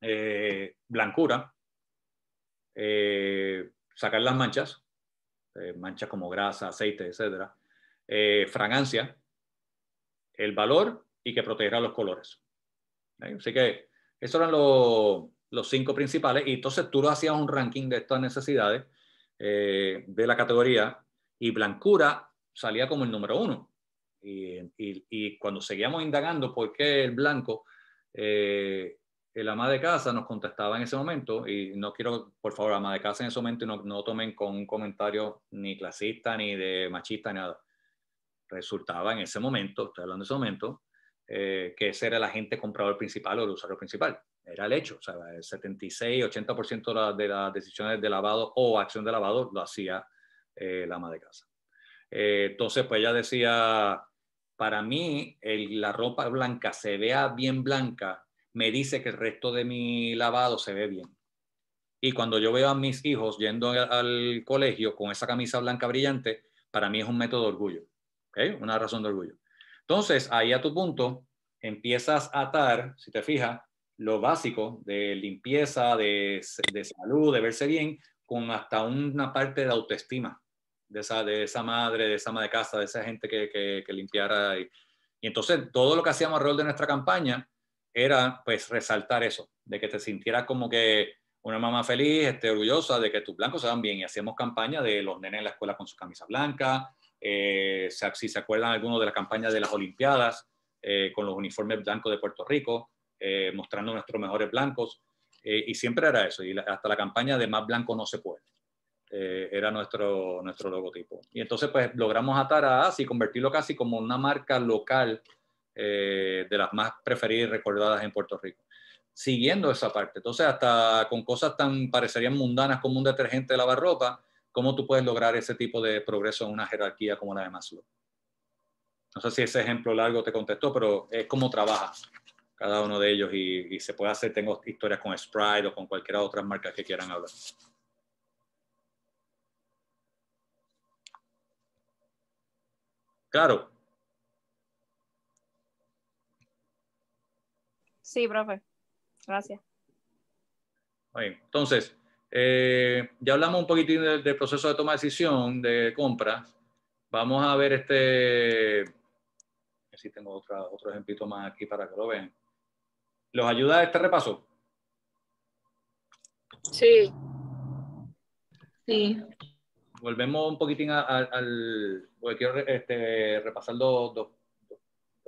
eh, blancura, eh, sacar las manchas, eh, manchas como grasa, aceite, etc. fragancia, el valor y que protegiera los colores. Así que esos eran los, los cinco principales y entonces tú lo hacías un ranking de estas necesidades eh, de la categoría y blancura salía como el número uno. Y, y, cuando seguíamos indagando por qué el blanco, eh, el ama de casa nos contestaba en ese momento, y no quiero, por favor, ama de casa en ese momento no, no tomen con un comentario ni clasista, ni de machista, ni nada. Resultaba en ese momento, estoy hablando de ese momento, eh, que ese era el agente comprador principal o el usuario principal. Era el hecho. O sea, el 76, 80% de, de las decisiones de lavado o acción de lavado lo hacía eh, la ama de casa. Eh, entonces, pues ella decía, para mí la ropa blanca se vea bien blanca, me dice que el resto de mi lavado se ve bien. Y cuando yo veo a mis hijos yendo al, colegio con esa camisa blanca brillante, para mí es un método de orgullo, una razón de orgullo. Entonces, ahí a tu punto, empiezas a atar, si te fijas, lo básico de limpieza, de, salud, de verse bien, con hasta una parte de autoestima de esa, de esa madre, de esa ama de casa, de esa gente que, limpiara. Y, y, entonces todo lo que hacíamos alrededor de nuestra campaña era pues resaltar eso, de que te sintieras como que una mamá feliz, este, orgullosa de que tus blancos se bien. Y hacíamos campaña de los nenes en la escuela con su camisa blanca. Eh, si se acuerdan alguno de la campaña de las Olimpiadas, eh, con los uniformes blancos de Puerto Rico, eh, mostrando nuestros mejores blancos, y siempre era eso, y hasta la campaña de más blanco no se puede, era nuestro, nuestro logotipo. Y entonces pues logramos atar a ASI, convertirlo casi como una marca local de las más preferidas y recordadas en Puerto Rico siguiendo esa parte. Entonces, hasta con cosas tan parecerían mundanas como un detergente de lavar ropa, ¿Cómo tú puedes lograr ese tipo de progreso en una jerarquía como la de Maslow? No sé si ese ejemplo largo te contestó, pero es cómo trabaja cada uno de ellos y, se puede hacer, tengo historias con Sprite o con cualquiera otra marca que quieran hablar. Claro. Sí, profe. Gracias. Bien, entonces, eh, ya hablamos un poquitín del, proceso de toma de decisión, de compra. Vamos a ver este... Si tengo otro ejemplito más aquí para que lo vean. ¿Los ayuda este repaso? Sí. Sí. Volvemos un poquitín al... quiero este, repasar dos, dos,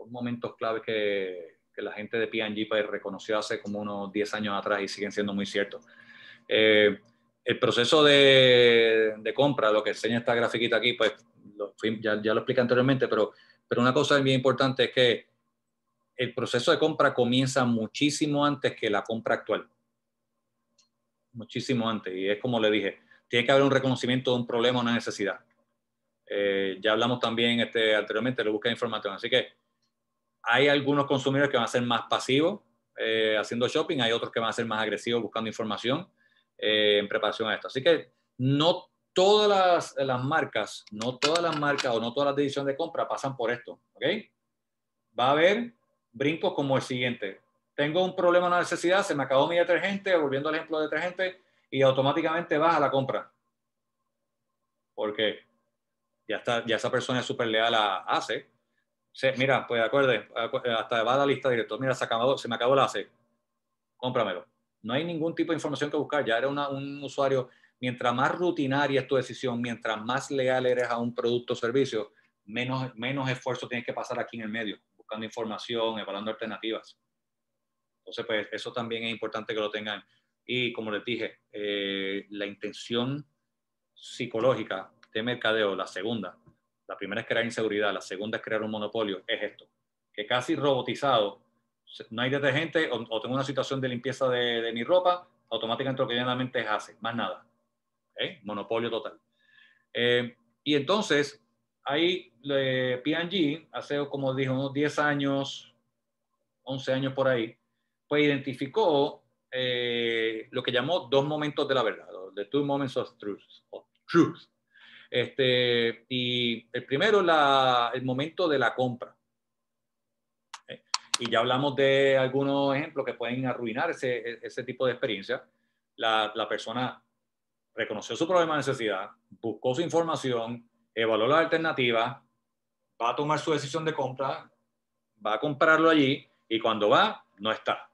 momentos claves que, que la gente de P&G reconoció hace como unos 10 años atrás y siguen siendo muy ciertos eh, el proceso de, compra, lo que enseña esta grafiquita aquí, pues ya, lo expliqué anteriormente, pero, pero una cosa bien importante es que el proceso de compra comienza muchísimo antes que la compra actual. Muchísimo antes. Y es como le dije, tiene que haber un reconocimiento de un problema o una necesidad. Eh, ya hablamos también este, anteriormente de busca información. Así que hay algunos consumidores que van a ser más pasivos eh, haciendo shopping, hay otros que van a ser más agresivos buscando información eh, en preparación a esto. Así que no todas las, marcas, no todas las marcas o no todas las decisiones de compra pasan por esto, ¿ok? Va a haber brincos como el siguiente. Tengo un problema, una necesidad, se me acabó mi detergente, volviendo al ejemplo de detergente, y automáticamente vas a la compra. Porque ya, está, ya esa persona es súper leal a ACE. mira, pues acuerde, hasta va a la lista directo. Mira, se, se me acabó el ACE. Cómpramelo. No hay ningún tipo de información que buscar. Ya era un usuario, mientras más rutinaria es tu decisión, mientras más leal eres a un producto o servicio, menos, menos esfuerzo tienes que pasar aquí en el medio, buscando información, evaluando alternativas. Entonces, pues eso también es importante que lo tengan. Y como les dije, eh, la intención psicológica de mercadeo, la segunda, la primera es crear inseguridad, la segunda es crear un monopolio, es esto, que casi robotizado no hay detergente o, o tengo una situación de limpieza de, mi ropa, automáticamente lo que llanamente es hace, más nada. Monopolio total. Eh, y entonces, ahí P&G, hace como dijo, unos 10 años, 11 años por ahí, pues identificó eh, lo que llamó dos momentos de la verdad, the two moments of truth. Of truth. Este, y el primero, la, el momento de la compra y ya hablamos de algunos ejemplos que pueden arruinar ese, tipo de experiencia. La, persona reconoció su problema de necesidad, buscó su información, evaluó la alternativa, va a tomar su decisión de compra, va a comprarlo allí y cuando va, no está.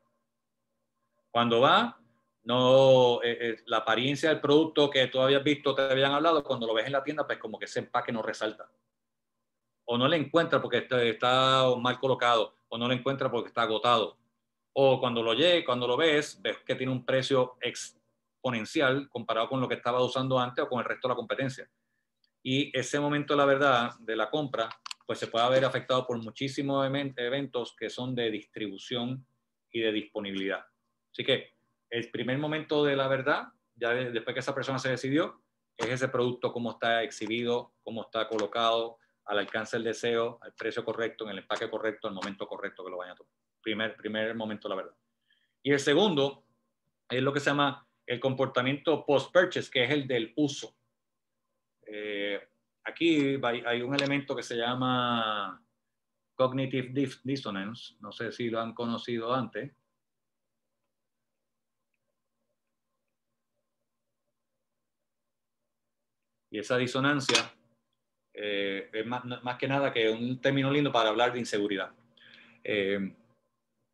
Cuando va, no eh, eh, la apariencia del producto que tú habías visto, te habían hablado, cuando lo ves en la tienda, pues como que ese empaque no resalta. O no le encuentra porque está mal colocado o no lo encuentra porque está agotado. O cuando lo llegue, cuando lo ves, ves que tiene un precio exponencial comparado con lo que estaba usando antes o con el resto de la competencia. Y ese momento de la verdad de la compra, pues se puede haber afectado por muchísimos eventos que son de distribución y de disponibilidad. Así que el primer momento de la verdad, ya después que esa persona se decidió, es ese producto, cómo está exhibido, cómo está colocado, al alcance del deseo, al precio correcto, en el empaque correcto, el momento correcto que lo vayan a tomar. Primer, primer momento, la verdad. Y el segundo es lo que se llama el comportamiento post-purchase, que es el del uso. Eh, aquí hay un elemento que se llama cognitive dissonance, no sé si lo han conocido antes. Y esa disonancia eh, es más, que nada que un término lindo para hablar de inseguridad. Eh,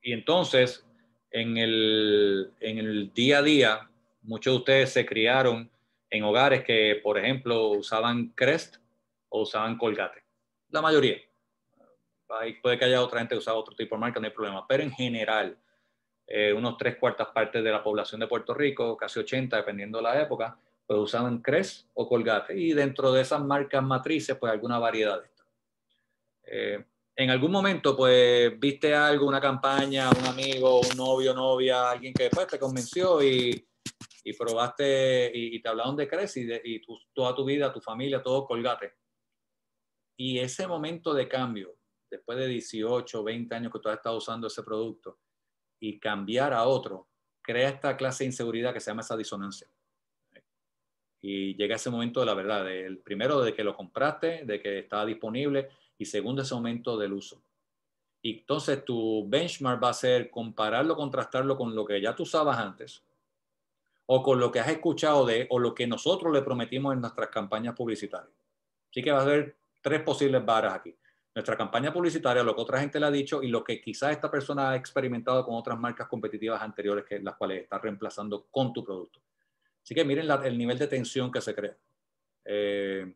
y entonces, en el, en el día a día, muchos de ustedes se criaron en hogares que, por ejemplo, usaban Crest o usaban Colgate. La mayoría. puede que haya otra gente que usaba otro tipo de marca, no hay problema. Pero en general, eh, unos tres cuartas partes de la población de Puerto Rico, casi 80, dependiendo de la época, pues usaban Crest o Colgate. Y dentro de esas marcas matrices, pues alguna variedad de esto. Eh, en algún momento, pues viste algo, una campaña, un amigo, un novio, novia, alguien que después te convenció y, y probaste y, te hablaron de Crest y, y toda tu vida, tu familia, todo Colgate. Y ese momento de cambio, después de 18, 20 años que tú has estado usando ese producto y cambiar a otro, crea esta clase de inseguridad que se llama esa disonancia y llega ese momento de la verdad, el primero de que lo compraste, de que estaba disponible y segundo ese momento del uso. Y entonces tu benchmark va a ser compararlo, contrastarlo con lo que ya tú usabas antes o con lo que has escuchado de o lo que nosotros le prometimos en nuestras campañas publicitarias. Así que va a haber tres posibles varas aquí. Nuestra campaña publicitaria, lo que otra gente le ha dicho y lo que quizás esta persona ha experimentado con otras marcas competitivas anteriores que las cuales está reemplazando con tu producto. Así que miren el nivel de tensión que se crea. Eh,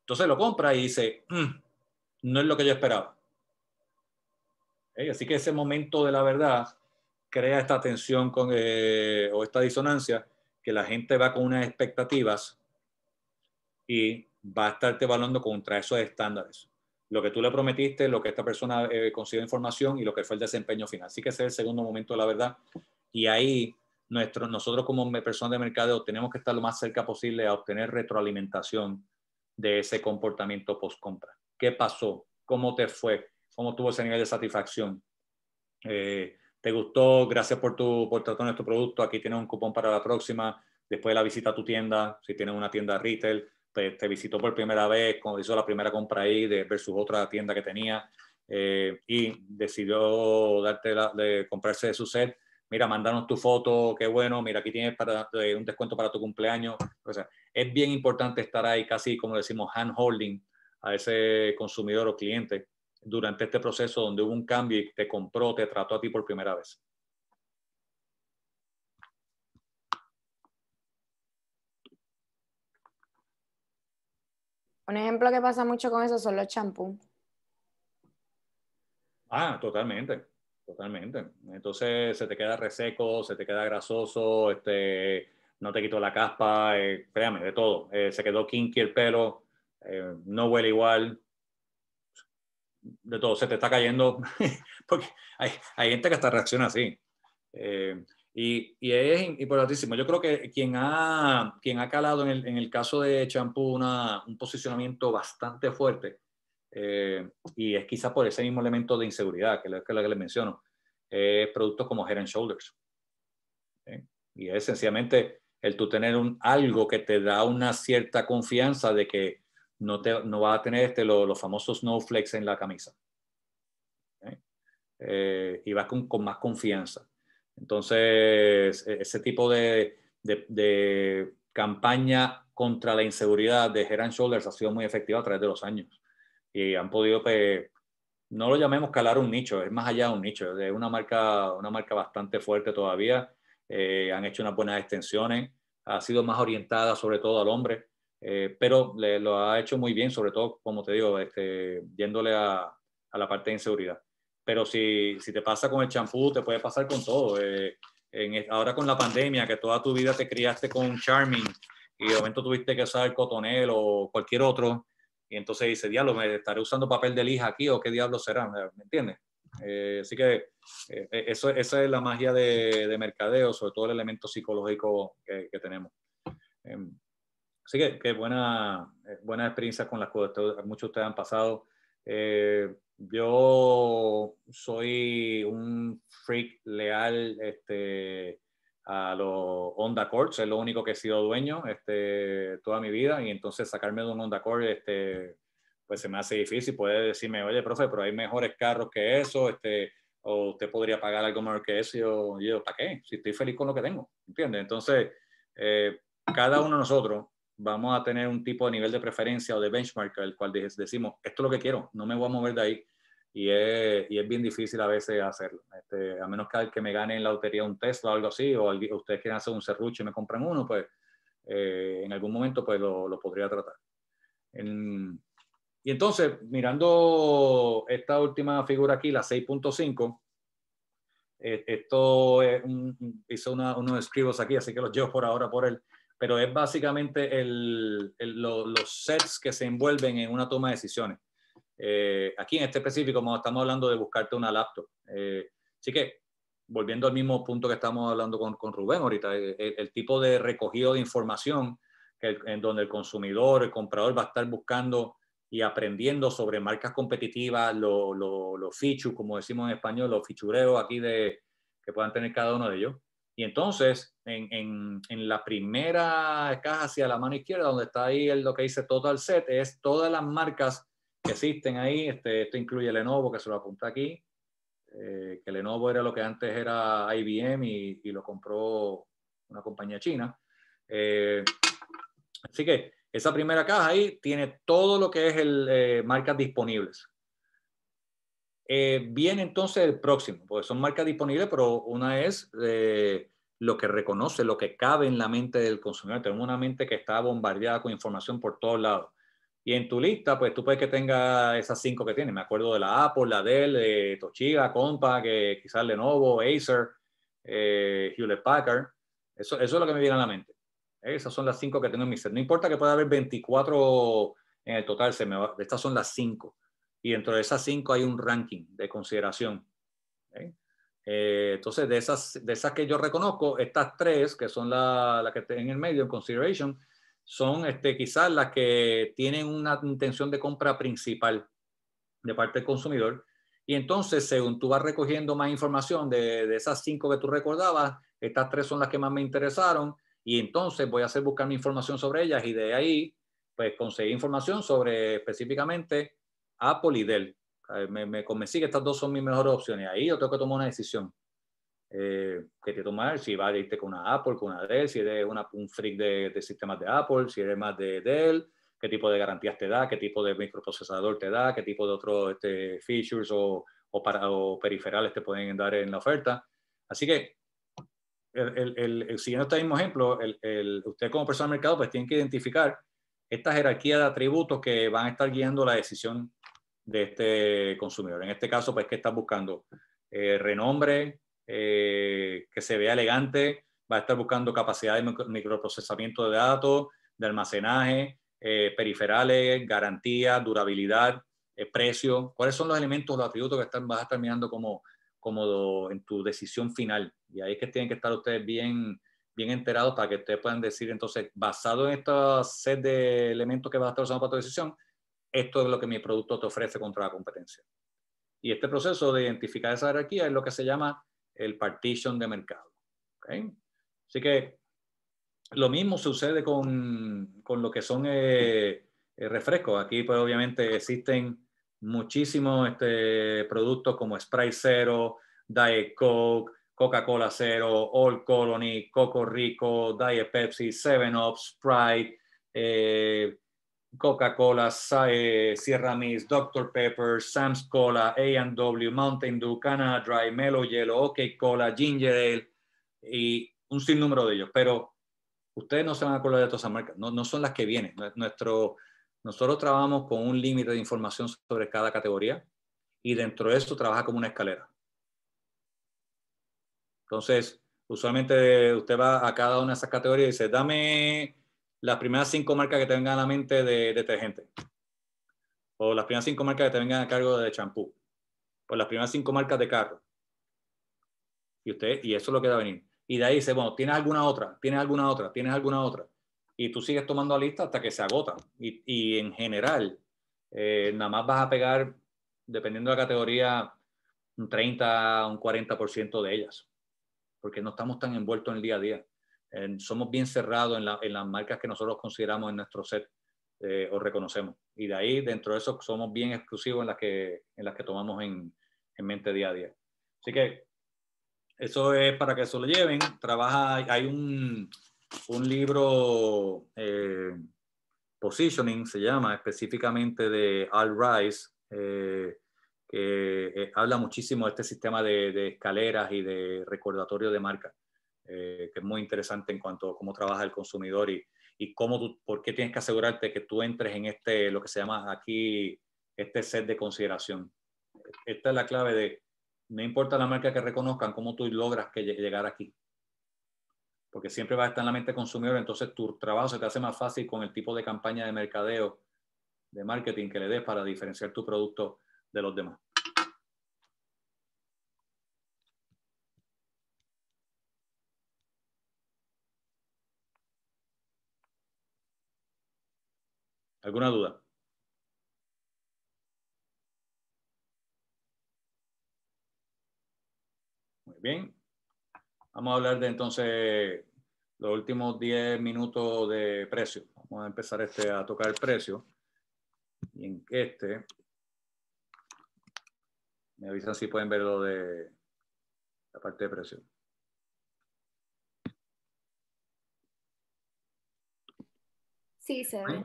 entonces lo compra y dice, mm, no es lo que yo esperaba. Así que ese momento de la verdad crea esta tensión con, eh, o esta disonancia que la gente va con unas expectativas y va a estarte evaluando contra esos estándares. Lo que tú le prometiste, lo que esta persona eh, considera información y lo que fue el desempeño final. Así que ese es el segundo momento de la verdad. Y ahí nuestro, nosotros como personas de mercado tenemos que estar lo más cerca posible a obtener retroalimentación de ese comportamiento post-compra. ¿Qué pasó? ¿Cómo te fue? ¿Cómo tuvo ese nivel de satisfacción? Eh, ¿Te gustó? Gracias por, tu, por tratar nuestro producto. Aquí tienes un cupón para la próxima. Después de la visita a tu tienda, si tienes una tienda retail, te, visitó por primera vez, hizo la primera compra ahí de, versus otra tienda que tenía eh, y decidió darte de comprarse de su set mira, mándanos tu foto, qué bueno, mira, aquí tienes eh, un descuento para tu cumpleaños. O sea, es bien importante estar ahí casi, como decimos, hand-holding a ese consumidor o cliente durante este proceso donde hubo un cambio y te compró, te trató a ti por primera vez. Un ejemplo que pasa mucho con eso son los champús. Ah, totalmente. Totalmente. Entonces se te queda reseco, se te queda grasoso, este, no te quitó la caspa, eh, créame, de todo. Eh, se quedó kinky el pelo, eh, no huele igual, de todo, se te está cayendo, porque hay, hay, gente que hasta reacciona así. Y, y, es importantísimo. Yo creo que quien ha, quien ha calado en el, en el caso de champú un posicionamiento bastante fuerte eh, y es quizá por ese mismo elemento de inseguridad que es lo que, les menciono, eh, productos como Head Shoulders. ¿Eh? Y es sencillamente el tú tener un, algo que te da una cierta confianza de que no, te, no vas a tener este, los famosos snowflakes en la camisa. ¿Eh? y vas con, con, más confianza. Entonces, e, ese tipo de, de, campaña contra la inseguridad de Head and Shoulders ha sido muy efectiva a través de los años y han podido, pues, no lo llamemos calar un nicho, es más allá de un nicho, es una marca, una marca bastante fuerte todavía, eh, han hecho unas buenas extensiones, ha sido más orientada sobre todo al hombre, eh, pero lo ha hecho muy bien, sobre todo, como te digo, este, yéndole a, la parte de inseguridad. Pero si, te pasa con el champú, te puede pasar con todo. Eh, en, ahora con la pandemia, que toda tu vida te criaste con Charming y de momento tuviste que usar cotonel o cualquier otro, y entonces dice, diablo, ¿me estaré usando papel de lija aquí o qué diablo será? ¿Me entiendes? Eh, así que eh, eh, eso, esa es la magia de, de, mercadeo, sobre todo el elemento psicológico que, tenemos. Em, así que, qué buena, buenas experiencia con las cosas. Muchos de ustedes han pasado. yo soy un freak leal, este, a los Honda Accords, es lo único que he sido dueño este, toda mi vida, y entonces sacarme de un Honda Accord este, pues se me hace difícil, puede decirme, oye, profe, pero hay mejores carros que eso, este, o usted podría pagar algo mejor que eso, y yo, ¿para qué? Si estoy feliz con lo que tengo, ¿entiendes? Entonces, eh, cada uno de nosotros vamos a tener un tipo de nivel de preferencia o de benchmark, el cual decimos, esto es lo que quiero, no me voy a mover de ahí, y es, y es bien difícil a veces hacerlo. Este, a menos que, que me gane en la lotería un Tesla o algo así, o ustedes quieren hacer un serrucho y me compran uno, pues eh, en algún momento pues lo, podría tratar. y entonces, mirando esta última figura aquí, la 6.5, e, esto hizo un, unos escribos aquí, así que los llevo por ahora por él, pero es básicamente el, los sets que se envuelven en una toma de decisiones. Eh, aquí en este específico, como estamos hablando de buscarte una laptop. Eh, así que, volviendo al mismo punto que estamos hablando con, Rubén ahorita, eh, el, tipo de recogido de información en donde el consumidor, el comprador va a estar buscando y aprendiendo sobre marcas competitivas, los fichus como decimos en español, los fichureos aquí de, que puedan tener cada uno de ellos. Y entonces, en, la primera caja hacia la mano izquierda, donde está ahí lo que dice Total Set, es todas las marcas que existen ahí. Este, esto incluye Lenovo, que se lo apunta aquí, eh, que Lenovo era lo que antes era IBM y, y lo compró una compañía china. Eh, así que esa primera caja ahí tiene todo lo que es el eh, marcas disponibles. viene entonces el próximo, porque son marcas disponibles, pero una es lo que reconoce, lo que cabe en la mente del consumidor. Tenemos una mente que está bombardeada con información por todos lados. Y en tu lista, pues tú puedes que tenga esas cinco que tienes. Me acuerdo de la Apple, la Dell, eh, Toshiba, Compaq, quizás Lenovo, Acer, eh, Hewlett Packard. Eso, eso es lo que me viene a la mente. Esas son las cinco que tengo en mi set. No importa que pueda haber 24 en el total, se me estas son las cinco. Y dentro de esas cinco hay un ranking de consideración. Eh, entonces, de esas, de esas que yo reconozco, estas tres, que son las la que estén en el medio, en consideration, son este, quizás las que tienen una intención de compra principal de parte del consumidor. Y entonces, según tú vas recogiendo más información de, esas cinco que tú recordabas, estas tres son las que más me interesaron, y entonces voy a hacer buscar mi información sobre ellas y de ahí, pues conseguí información sobre específicamente Apple y Dell. Eh, me, me, convencí que estas dos son mis mejores opciones. Ahí yo tengo que tomar una decisión eh, que te tomar, si vas a irte con una Apple, con una Dell, si eres una, un freak de, sistemas de Apple, si eres más de Dell, qué tipo de garantías te da, qué tipo de microprocesador te da, qué tipo de otros este, features o, o, para, periferales te pueden dar en la oferta. Así que, el, siguiendo este mismo ejemplo, usted como persona de mercado pues tiene que identificar esta jerarquía de atributos que van a estar guiando la decisión de este consumidor. En este caso, pues, ¿qué estás buscando? Eh, renombre, eh, que se vea elegante, va a estar buscando capacidad de microprocesamiento de datos, de almacenaje, eh, periferales, garantía, durabilidad, eh, precio. ¿Cuáles son los elementos, los atributos que están, vas a estar mirando como, como en tu decisión final? Y ahí es que tienen que estar ustedes bien, bien enterados para que ustedes puedan decir, entonces, basado en esta set de elementos que vas a estar usando para tu decisión, esto es lo que mi producto te ofrece contra la competencia. Y este proceso de identificar esa jerarquía es lo que se llama el partition de mercado. Así que lo mismo sucede con, lo que son eh, eh, refrescos. Aquí, pues obviamente existen muchísimos este, productos como Sprite Cero, Diet Coke, Coca-Cola Cero, All Colony, Coco Rico, Diet Pepsi, Seven Up, Sprite, eh, Coca-Cola, Sierra Miss, Dr. Pepper, Sam's Cola, A&W, Mountain Dew, Canada Dry, mello Yellow, OK Cola, Ginger Ale y un sinnúmero de ellos. Pero ustedes no se van a acordar de todas esas marcas, no, son las que vienen. Nuestro, nosotros trabajamos con un límite de información sobre cada categoría y dentro de eso trabaja como una escalera. Entonces, usualmente usted va a cada una de esas categorías y dice, dame las primeras cinco marcas que te vengan a la mente de detergente. O las primeras cinco marcas que te vengan a cargo de champú. O las primeras cinco marcas de carro. Y usted, y eso es lo que va a venir. Y de ahí dice, bueno, tienes alguna otra, tienes alguna otra, tienes alguna otra. Y tú sigues tomando la lista hasta que se agota. Y, en general, eh, nada más vas a pegar, dependiendo de la categoría, un 30, un 40% de ellas. Porque no estamos tan envueltos en el día a día somos bien cerrados en, las marcas que nosotros consideramos en nuestro set eh, o reconocemos. Y de ahí, dentro de eso, somos bien exclusivos en las que, en las que tomamos en, mente día a día. Así que eso es para que eso lo lleven. Trabaja, hay un, libro, eh, Positioning se llama, específicamente de Al Rice, eh, que habla muchísimo de este sistema de, de escaleras y de recordatorio de marca. Eh, que es muy interesante en cuanto a cómo trabaja el consumidor y, y cómo tú, por qué tienes que asegurarte que tú entres en este, lo que se llama aquí, este set de consideración. Esta es la clave de, no importa la marca que reconozcan, cómo tú logras que llegar aquí. Porque siempre va a estar en la mente del consumidor, entonces tu trabajo se te hace más fácil con el tipo de campaña de mercadeo, de marketing que le des para diferenciar tu producto de los demás. ¿Alguna duda? Muy bien. Vamos a hablar de entonces los últimos 10 minutos de precio. Vamos a empezar este a tocar el precio. Y en este, me avisan si pueden ver lo de la parte de precio. Sí, se ve.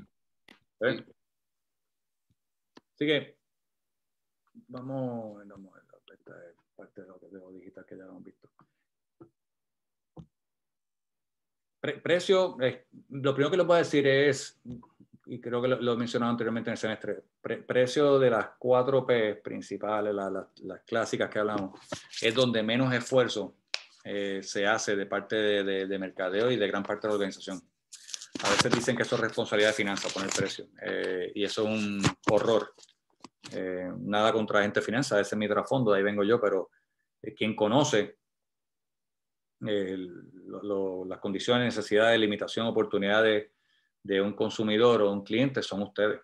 Así que eh, vamos, a ver, parte de lo que debo digital que ya lo hemos visto. precio, eh, lo primero que les voy a decir es, y creo que lo, he mencionado anteriormente en el semestre, precio de las cuatro P principales, las clásicas que hablamos, es donde menos esfuerzo eh, se hace de parte de mercadeo y de gran parte de la organización. A veces dicen que eso es responsabilidad de finanzas poner precio eh, y eso es un horror. Eh, nada contra la gente de finanzas, ese es mi trasfondo, de ahí vengo yo, pero eh, quien conoce las condiciones, necesidades, limitación, oportunidades de, un consumidor o un cliente son ustedes.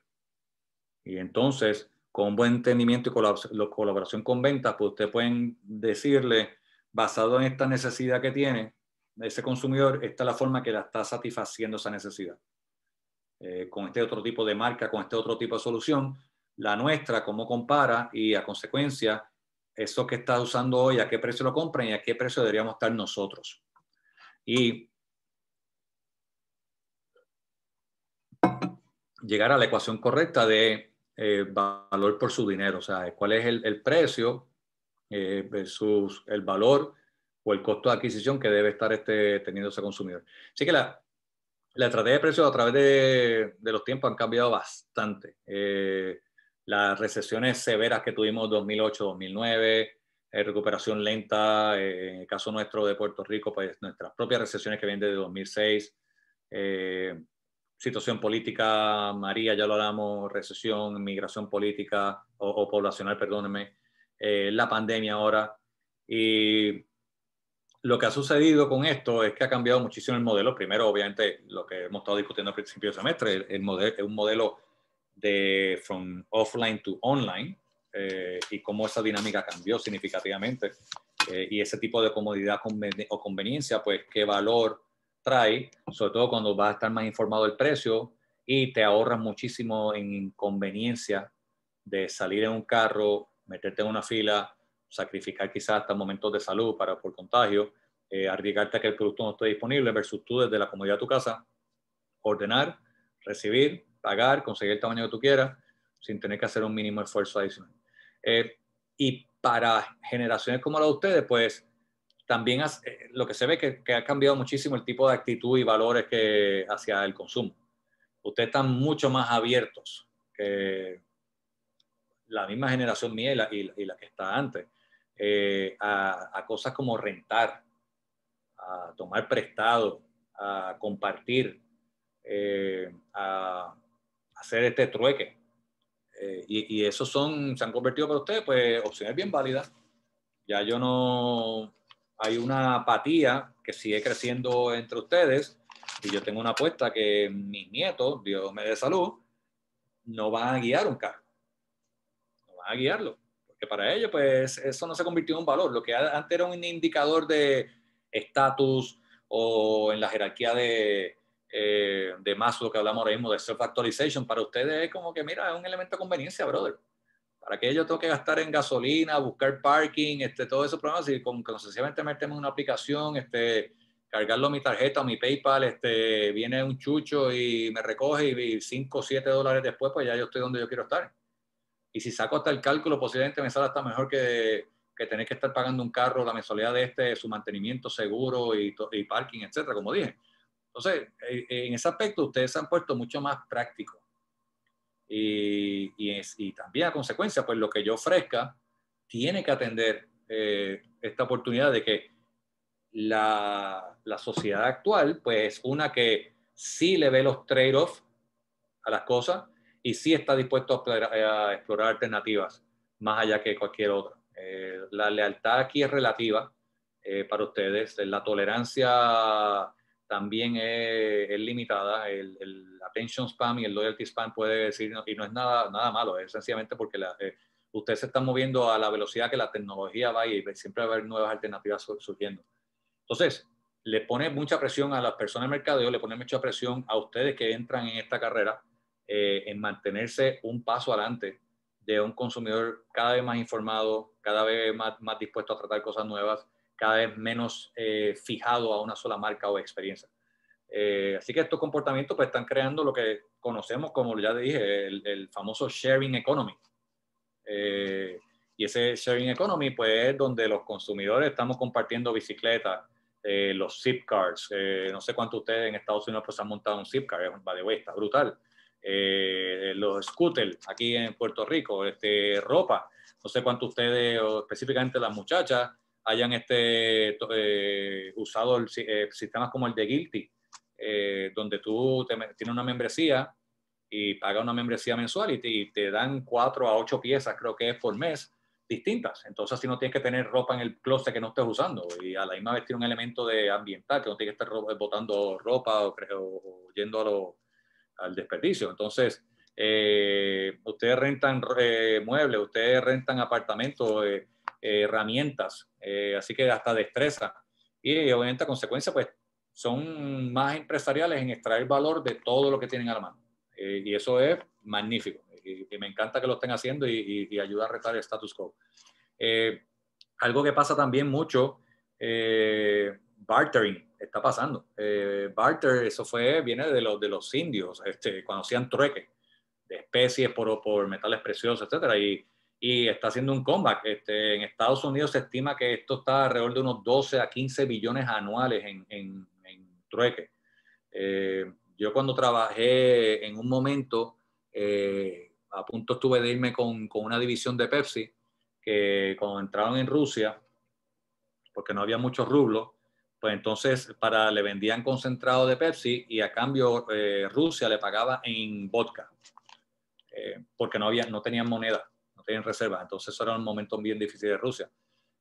Y entonces, con buen entendimiento y colaboración con ventas, pues ustedes pueden decirle, basado en esta necesidad que tiene, ese consumidor, está la forma que la está satisfaciendo esa necesidad. Eh, con este otro tipo de marca, con este otro tipo de solución, la nuestra, cómo compara y a consecuencia, eso que está usando hoy, a qué precio lo compran y a qué precio deberíamos estar nosotros. Y llegar a la ecuación correcta de eh, valor por su dinero, o sea, cuál es el, precio eh, versus el valor o el costo de adquisición que debe estar este, teniendo ese consumidor. Así que la, la estrategia de precios a través de, de, los tiempos han cambiado bastante. Eh, las recesiones severas que tuvimos 2008-2009, eh, recuperación lenta, eh, en el caso nuestro de Puerto Rico, pues nuestras propias recesiones que vienen desde 2006, situación política, María, ya lo hablamos, recesión, migración política o, o poblacional, perdónenme, la pandemia ahora. Y lo que ha sucedido con esto es que ha cambiado muchísimo el modelo. Primero, obviamente, lo que hemos estado discutiendo al principio del semestre, el, modelo, es un modelo de from offline to online eh, y cómo esa dinámica cambió significativamente. Eh, y ese tipo de comodidad o conveniencia, pues qué valor trae, sobre todo cuando vas a estar más informado del precio y te ahorras muchísimo en inconveniencia de salir en un carro, meterte en una fila, sacrificar quizás hasta momentos de salud para, por contagio, eh, arriesgarte a que el producto no esté disponible versus tú desde la comodidad de tu casa, ordenar, recibir, pagar, conseguir el tamaño que tú quieras, sin tener que hacer un mínimo esfuerzo adicional. Eh, y para generaciones como la de ustedes, pues también eh, lo que se ve es que, ha cambiado muchísimo el tipo de actitud y valores que, hacia el consumo. Ustedes están mucho más abiertos que la misma generación mía y la que está antes. Eh, a, cosas como rentar, a tomar prestado, a compartir, eh, a hacer este trueque. Eh, y, y esos son, se han convertido para ustedes, pues, opciones bien válidas. Ya yo no, hay una apatía que sigue creciendo entre ustedes y yo tengo una apuesta que mis nietos, Dios me dé salud, no van a guiar un carro, no van a guiarlo que para ellos, pues eso no se convirtió en un valor. Lo que antes era un indicador de estatus o en la jerarquía de, eh, de lo que hablamos ahora mismo, de self-actualization, para ustedes es como que, mira, es un elemento de conveniencia, brother. ¿Para que yo tengo que gastar en gasolina, buscar parking, este, todos esos problemas? Y con, sencillamente meterme en una aplicación, este, cargarlo mi tarjeta o mi PayPal, este, viene un chucho y me recoge y, y 5 o 7 dólares después, pues ya yo estoy donde yo quiero estar. Y si saco hasta el cálculo, posiblemente me sale hasta mejor que, que tener que estar pagando un carro, la mensualidad de este, su mantenimiento, seguro y, parking, etcétera, como dije. Entonces, eh, eh, en ese aspecto, ustedes se han puesto mucho más práctico. Y, y, también a consecuencia, pues lo que yo ofrezca tiene que atender eh, esta oportunidad de que la, la, sociedad actual, pues una que sí le ve los trade-offs a las cosas, y sí está dispuesto eh, a, explorar alternativas más allá que cualquier otra. Eh, la lealtad aquí es relativa eh, para ustedes, la tolerancia también es, limitada, el, el, attention spam y el loyalty spam puede decir, y no es nada, nada malo, es sencillamente porque ustedes se están moviendo a la velocidad que la tecnología va y siempre va a haber nuevas alternativas surgiendo. Entonces, le pone mucha presión a las personas de mercadeo, le pone mucha presión a ustedes que entran en esta carrera, eh, en mantenerse un paso adelante de un consumidor cada vez más informado, cada vez más, dispuesto a tratar cosas nuevas, cada vez menos eh, fijado a una sola marca o experiencia. Eh, así que estos comportamientos pues, están creando lo que conocemos como, ya dije, el, famoso sharing economy. y ese sharing economy pues, es donde los consumidores estamos compartiendo bicicletas, los zip cards. no sé cuánto ustedes en Estados Unidos pues, han montado un zip card, va de está brutal. Eh, los scooters aquí en Puerto Rico, este, ropa. No sé cuánto ustedes, específicamente las muchachas, hayan este, eh, usado el, eh, sistemas como el de Guilty, donde tú tienes una membresía y pagas una membresía mensual y te, dan cuatro a ocho piezas, creo que es por mes, distintas. Entonces, si no tienes que tener ropa en el closet que no estés usando y a la misma vez tiene un elemento de ambiental, que no tienes que estar botando ropa o, o yendo a los al desperdicio. Entonces, eh, ustedes rentan eh, muebles, ustedes rentan apartamentos, eh, herramientas, así que hasta destreza. Y obviamente a consecuencia, pues son más empresariales en extraer valor de todo lo que tienen a la mano. y eso es magnífico. Y, me encanta que lo estén haciendo y, y ayuda a retar el status quo. algo que pasa también mucho, bartering está pasando. Eh, barter, eso fue, viene de los, de los indios, este, cuando hacían trueque de especies por, por metales preciosos, etcétera, y, y, está haciendo un comeback. Este, en Estados Unidos se estima que esto está alrededor de unos 12 a 15 billones anuales en, en, trueque. Eh, yo cuando trabajé en un momento, eh, a punto estuve de irme con, con una división de Pepsi, que cuando entraron en Rusia, porque no había muchos rublos, pues, entonces para, le vendían concentrado de Pepsi y a cambio eh, Rusia le pagaba en vodka, eh, porque no, había, no tenían moneda, no tenían reservas. Entonces eso era un momento bien difícil de Rusia.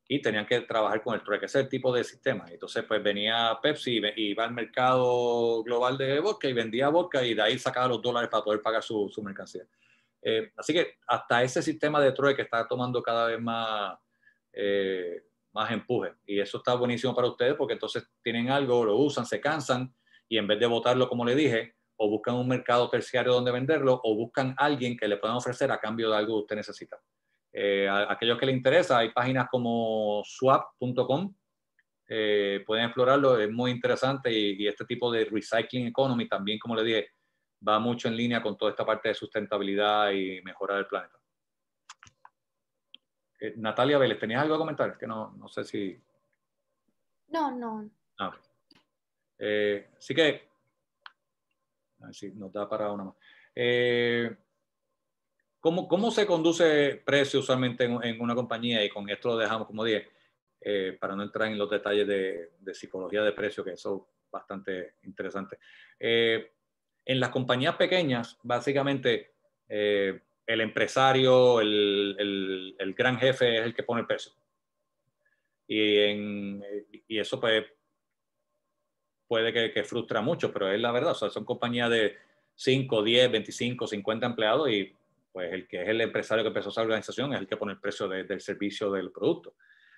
Y tenían que trabajar con el trueque, ese tipo de sistema. Entonces pues venía Pepsi y iba al mercado global de vodka y vendía vodka y de ahí sacaba los dólares para poder pagar su, su mercancía. Eh, así que hasta ese sistema de trueque está tomando cada vez más más empuje. Y eso está buenísimo para ustedes porque entonces tienen algo, lo usan, se cansan y en vez de votarlo, como le dije, o buscan un mercado terciario donde venderlo o buscan alguien que le puedan ofrecer a cambio de algo que usted necesita. Eh, aquellos que le interesa, hay páginas como swap.com, eh, pueden explorarlo, es muy interesante y, este tipo de recycling economy también, como le dije, va mucho en línea con toda esta parte de sustentabilidad y mejorar el planeta. Eh, Natalia Vélez, ¿tenías algo a comentar? Es que no, no sé si... No, no. Ah, así eh, que... A ver si nos da para una más. Eh, ¿cómo, ¿cómo, se conduce precio usualmente en, una compañía? Y con esto lo dejamos, como 10, para no entrar en los detalles de, psicología de precio, que son bastante interesantes? en las compañías pequeñas, básicamente el empresario, el, el, gran jefe es el que pone el precio. Y, en, y eso pues, puede puede que, frustra mucho, pero es la verdad. son compañías de 5, 10, 25, 50 empleados y pues el que es el empresario que empezó esa organización es el que pone el precio del servicio del producto.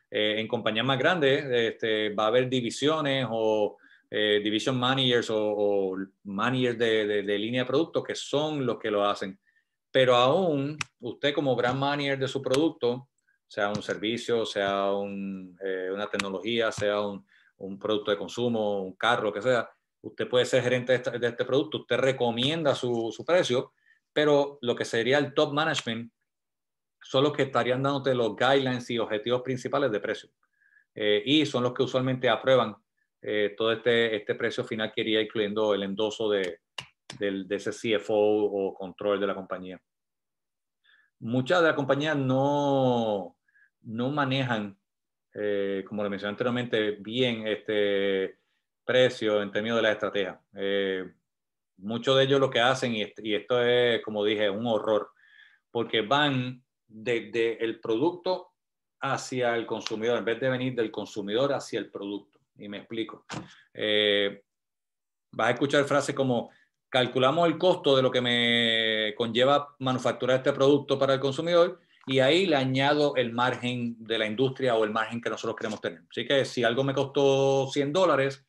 Eh, en compañías más grandes este, va a haber divisiones o eh, division managers o, managers de, de, de, línea de producto que son los que lo hacen pero aún usted como brand manager de su producto, sea un servicio, sea eh, una tecnología, sea un, producto de consumo, un carro, lo que sea, usted puede ser gerente de este, producto, usted recomienda su, precio, pero lo que sería el top management son los que estarían dándote los guidelines y objetivos principales de precio. Eh, y son los que usualmente aprueban eh, todo este, este precio final que iría incluyendo el endoso de, de ese CFO o control de la compañía. Muchas de las compañías no, no manejan, eh, como lo mencioné anteriormente, bien este precio en términos de la estrategia. Eh, muchos de ellos lo que hacen, y, esto es, como dije, un horror, porque van desde el producto hacia el consumidor, en vez de venir del consumidor hacia el producto. Y me explico. Eh, vas a escuchar frases como, calculamos el costo de lo que me conlleva manufacturar este producto para el consumidor y ahí le añado el margen de la industria o el margen que nosotros queremos tener. Así que si algo me costó 100 dólares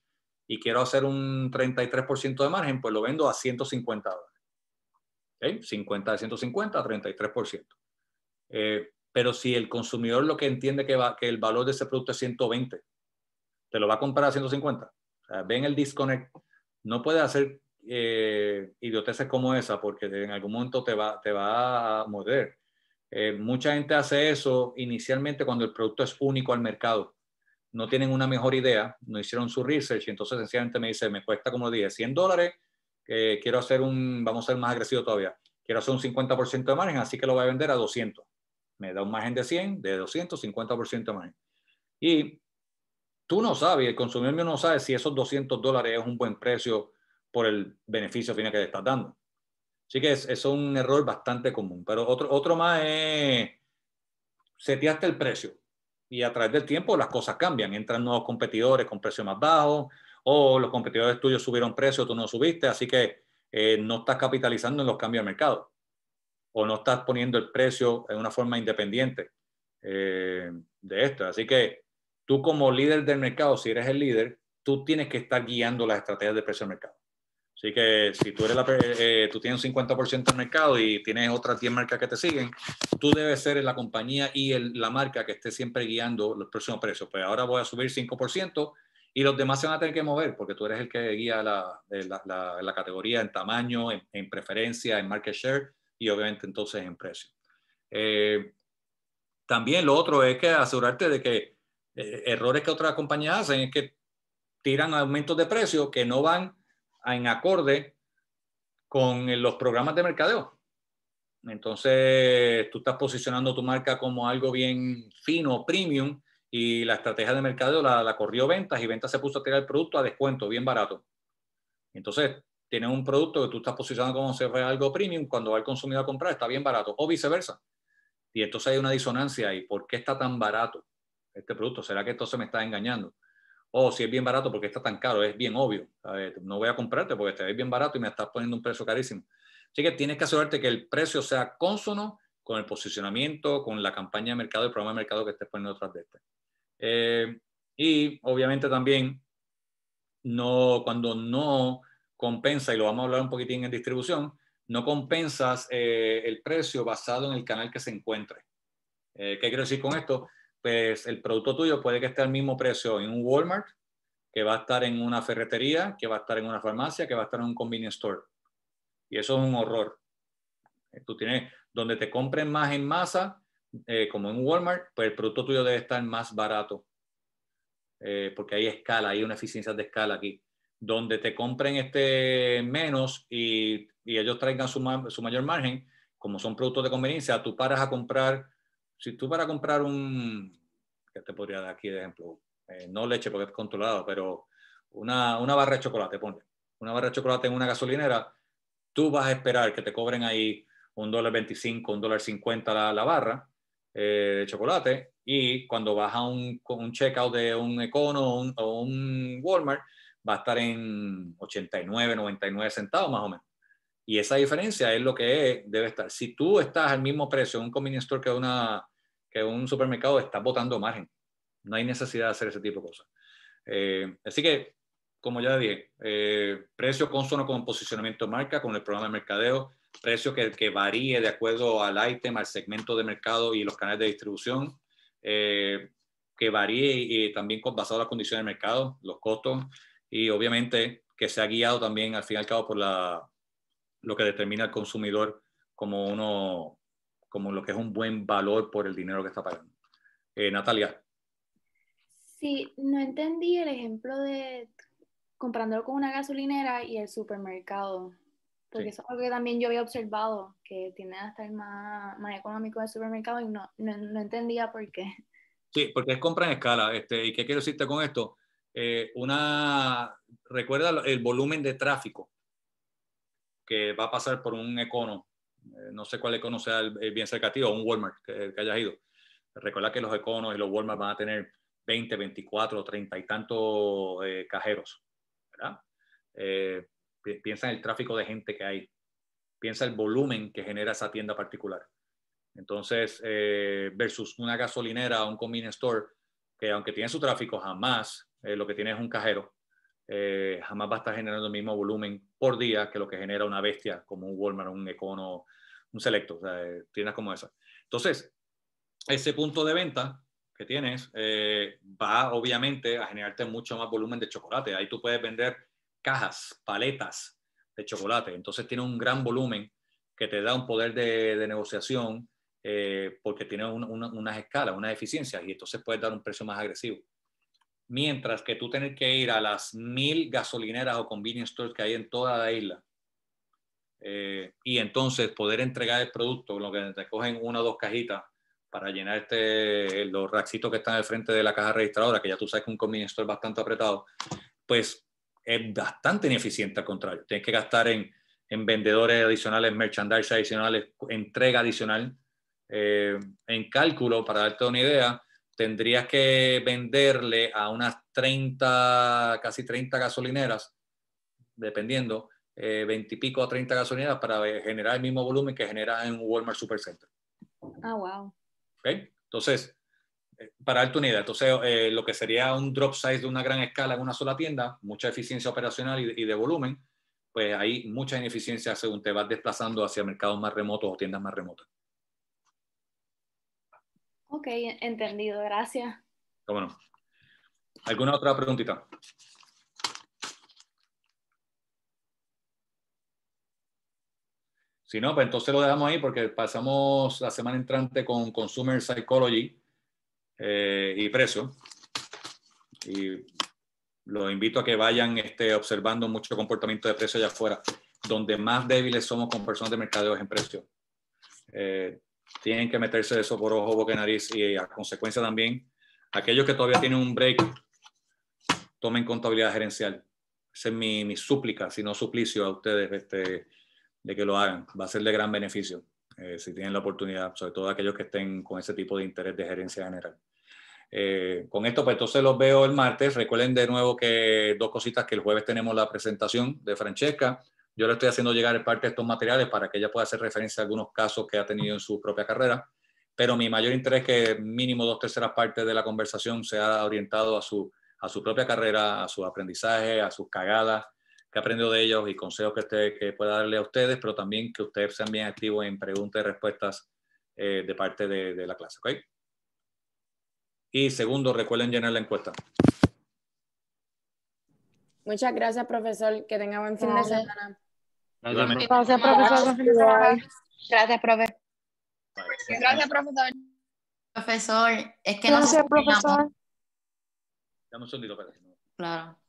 y quiero hacer un 33% de margen, pues lo vendo a 150 dólares. 50 de 150 33%. Eh, pero si el consumidor lo que entiende que, va, que el valor de ese producto es 120, te lo va a comprar a 150. O sea, ven el disconnect. No puede hacer eh, idioteces como esa, porque en algún momento te va, te va a morder. Eh, mucha gente hace eso inicialmente cuando el producto es único al mercado. No tienen una mejor idea, no hicieron su research, y entonces sencillamente me dice, me cuesta, como dije, 100 dólares, eh, quiero hacer un, vamos a ser más agresivo todavía, quiero hacer un 50% de margen, así que lo voy a vender a 200. Me da un margen de 100, de 200, 50% de margen. Y tú no sabes, el consumidor no sabe si esos 200 dólares es un buen precio por el beneficio final que le estás dando. Así que es, es, un error bastante común. Pero otro, otro más es seteaste el precio y a través del tiempo las cosas cambian. Entran nuevos competidores con precios más bajos o los competidores tuyos subieron precio, tú no subiste, así que eh, no estás capitalizando en los cambios de mercado o no estás poniendo el precio en una forma independiente eh, de esto. Así que tú como líder del mercado, si eres el líder, tú tienes que estar guiando las estrategias de precio del mercado. Así que si tú, eres la, eh, tú tienes un 50% del mercado y tienes otras 10 marcas que te siguen, tú debes ser la compañía y la marca que esté siempre guiando los próximos precios. Pues ahora voy a subir 5% y los demás se van a tener que mover porque tú eres el que guía la, eh, la, categoría en tamaño, en, preferencia, en market share y obviamente entonces en precio. Eh, también lo otro es que asegurarte de que errores que otras compañías hacen es que tiran aumentos de precio que no van en acorde con eh, los programas de mercadeo. Entonces, tú estás posicionando tu marca como algo bien fino, premium, y la estrategia de mercadeo la, corrió ventas y ventas se puso a tirar el producto a descuento, bien barato. Entonces, tienes un producto que tú estás posicionando como algo premium, cuando va el consumidor a comprar está bien barato, o viceversa. Y entonces hay una disonancia ahí. ¿Por qué está tan barato este producto? ¿Será que esto se me está engañando? O si es bien barato, porque está tan caro? Es bien obvio. No voy a comprarte porque está bien barato y me estás poniendo un precio carísimo. Así que tienes que asegurarte que el precio sea consono con el posicionamiento, con la campaña de mercado el programa de mercado que estés poniendo detrás de este. Eh, y obviamente también, no, cuando no compensa, y lo vamos a hablar un poquitín en distribución, no compensas eh, el precio basado en el canal que se encuentre. Eh, ¿Qué quiero decir con esto? pues el producto tuyo puede que esté al mismo precio en un Walmart, que va a estar en una ferretería, que va a estar en una farmacia, que va a estar en un convenience store. Y eso es un horror. Eh, tú tienes, donde te compren más en masa, eh, como en Walmart, pues el producto tuyo debe estar más barato. Eh, porque hay escala, hay una eficiencia de escala aquí. Donde te compren este menos y, ellos traigan su, su mayor margen, como son productos de conveniencia, tú paras a comprar si tú para comprar un, que te podría dar aquí de ejemplo? Eh, no leche porque es controlado, pero una, una barra de chocolate, pone una barra de chocolate en una gasolinera, tú vas a esperar que te cobren ahí un dólar 25, un dólar 50 la, la barra eh, de chocolate y cuando vas a un, un checkout de un Econo o un Walmart, va a estar en 89, 99 centavos más o menos. Y esa diferencia es lo que debe estar. Si tú estás al mismo precio en un convenience store que una que un supermercado está botando margen. No hay necesidad de hacer ese tipo de cosas. Eh, así que, como ya dije, eh, precio consono con posicionamiento de marca, con el programa de mercadeo, precio que, que varíe de acuerdo al ítem, al segmento de mercado y los canales de distribución, eh, que varíe también con, basado en las condiciones de mercado, los costos y obviamente que sea guiado también al fin y al cabo por la, lo que determina el consumidor como uno como lo que es un buen valor por el dinero que está pagando. Eh, Natalia. Sí, no entendí el ejemplo de comprándolo con una gasolinera y el supermercado, porque eso es algo que también yo había observado, que tiene hasta el más, más económico del supermercado y no, no, no, entendía por qué. Sí, porque es compra en escala. Este, ¿Y qué quiero decirte con esto? Eh, una, recuerda el volumen de tráfico que va a pasar por un econo eh, no sé cuál econo sea el, bien cercativo, o un Walmart que, haya hayas ido. Recuerda que los econos y los Walmart van a tener 20, 24, 30 y tantos eh, cajeros. Eh, piensa en el tráfico de gente que hay. Piensa el volumen que genera esa tienda particular. Entonces, versus una gasolinera o un convenience store que aunque tiene su tráfico, jamás lo que tiene es un cajero. jamás va a estar generando el mismo volumen por día que lo que genera una bestia como un Walmart, un Econo, un Selecto, o sea, eh, tiendas como esa. Entonces, ese punto de venta que tienes eh, va obviamente a generarte mucho más volumen de chocolate. Ahí tú puedes vender cajas, paletas de chocolate. Entonces tiene un gran volumen que te da un poder de, negociación eh, porque tiene unas escalas, unas eficiencias y entonces puedes dar un precio más agresivo mientras que tú tener que ir a las mil gasolineras o convenience stores que hay en toda la isla eh, y entonces poder entregar el producto, lo que te cogen una o dos cajitas para llenar este, los racitos que están al frente de la caja registradora, que ya tú sabes que un convenience store es bastante apretado, pues es bastante ineficiente al contrario. Tienes que gastar en, en vendedores adicionales, merchandise adicionales, entrega adicional. Eh, en cálculo, para darte una idea, tendrías que venderle a unas 30, casi 30 gasolineras, dependiendo, 20 y pico a 30 gasolineras para generar el mismo volumen que genera en un Walmart Supercenter. Ah, wow. ¿Okay? Entonces, eh, para darte una idea, entonces eh, lo que sería un drop size de una gran escala en una sola tienda, mucha eficiencia operacional y, y de volumen, pues hay mucha ineficiencia según te vas desplazando hacia mercados más remotos o tiendas más remotas. Ok, entendido, gracias. ¿Alguna otra preguntita? Si no, pues entonces lo dejamos ahí porque pasamos la semana entrante con Consumer Psychology eh, y precio. Y los invito a que vayan este, observando mucho comportamiento de precio allá afuera. Donde más débiles somos con personas de mercadeo en precio. Eh, tienen que meterse eso por ojo, boca y nariz y a consecuencia también aquellos que todavía tienen un break, tomen contabilidad gerencial. Esa es mi, mi súplica, si no suplicio a ustedes este, de que lo hagan. Va a ser de gran beneficio eh, si tienen la oportunidad, sobre todo aquellos que estén con ese tipo de interés de gerencia general. Eh, con esto, pues entonces los veo el martes. Recuerden de nuevo que dos cositas, que el jueves tenemos la presentación de Francesca yo le estoy haciendo llegar parte de estos materiales para que ella pueda hacer referencia a algunos casos que ha tenido en su propia carrera, pero mi mayor interés es que mínimo dos terceras partes de la conversación sea orientado a su, a su propia carrera, a su aprendizaje, a sus cagadas que aprendió de ellos y consejos que, usted, que pueda darle a ustedes, pero también que ustedes sean bien activos en preguntas y respuestas eh, de parte de, la clase. Y segundo, recuerden llenar la encuesta. Muchas gracias, profesor. Que tenga buen fin de semana. Gracias, profesor. Gracias, profesor. Gracias, profesor. Profesor, es que Gracias, profesor. Dame un segundito para que Claro.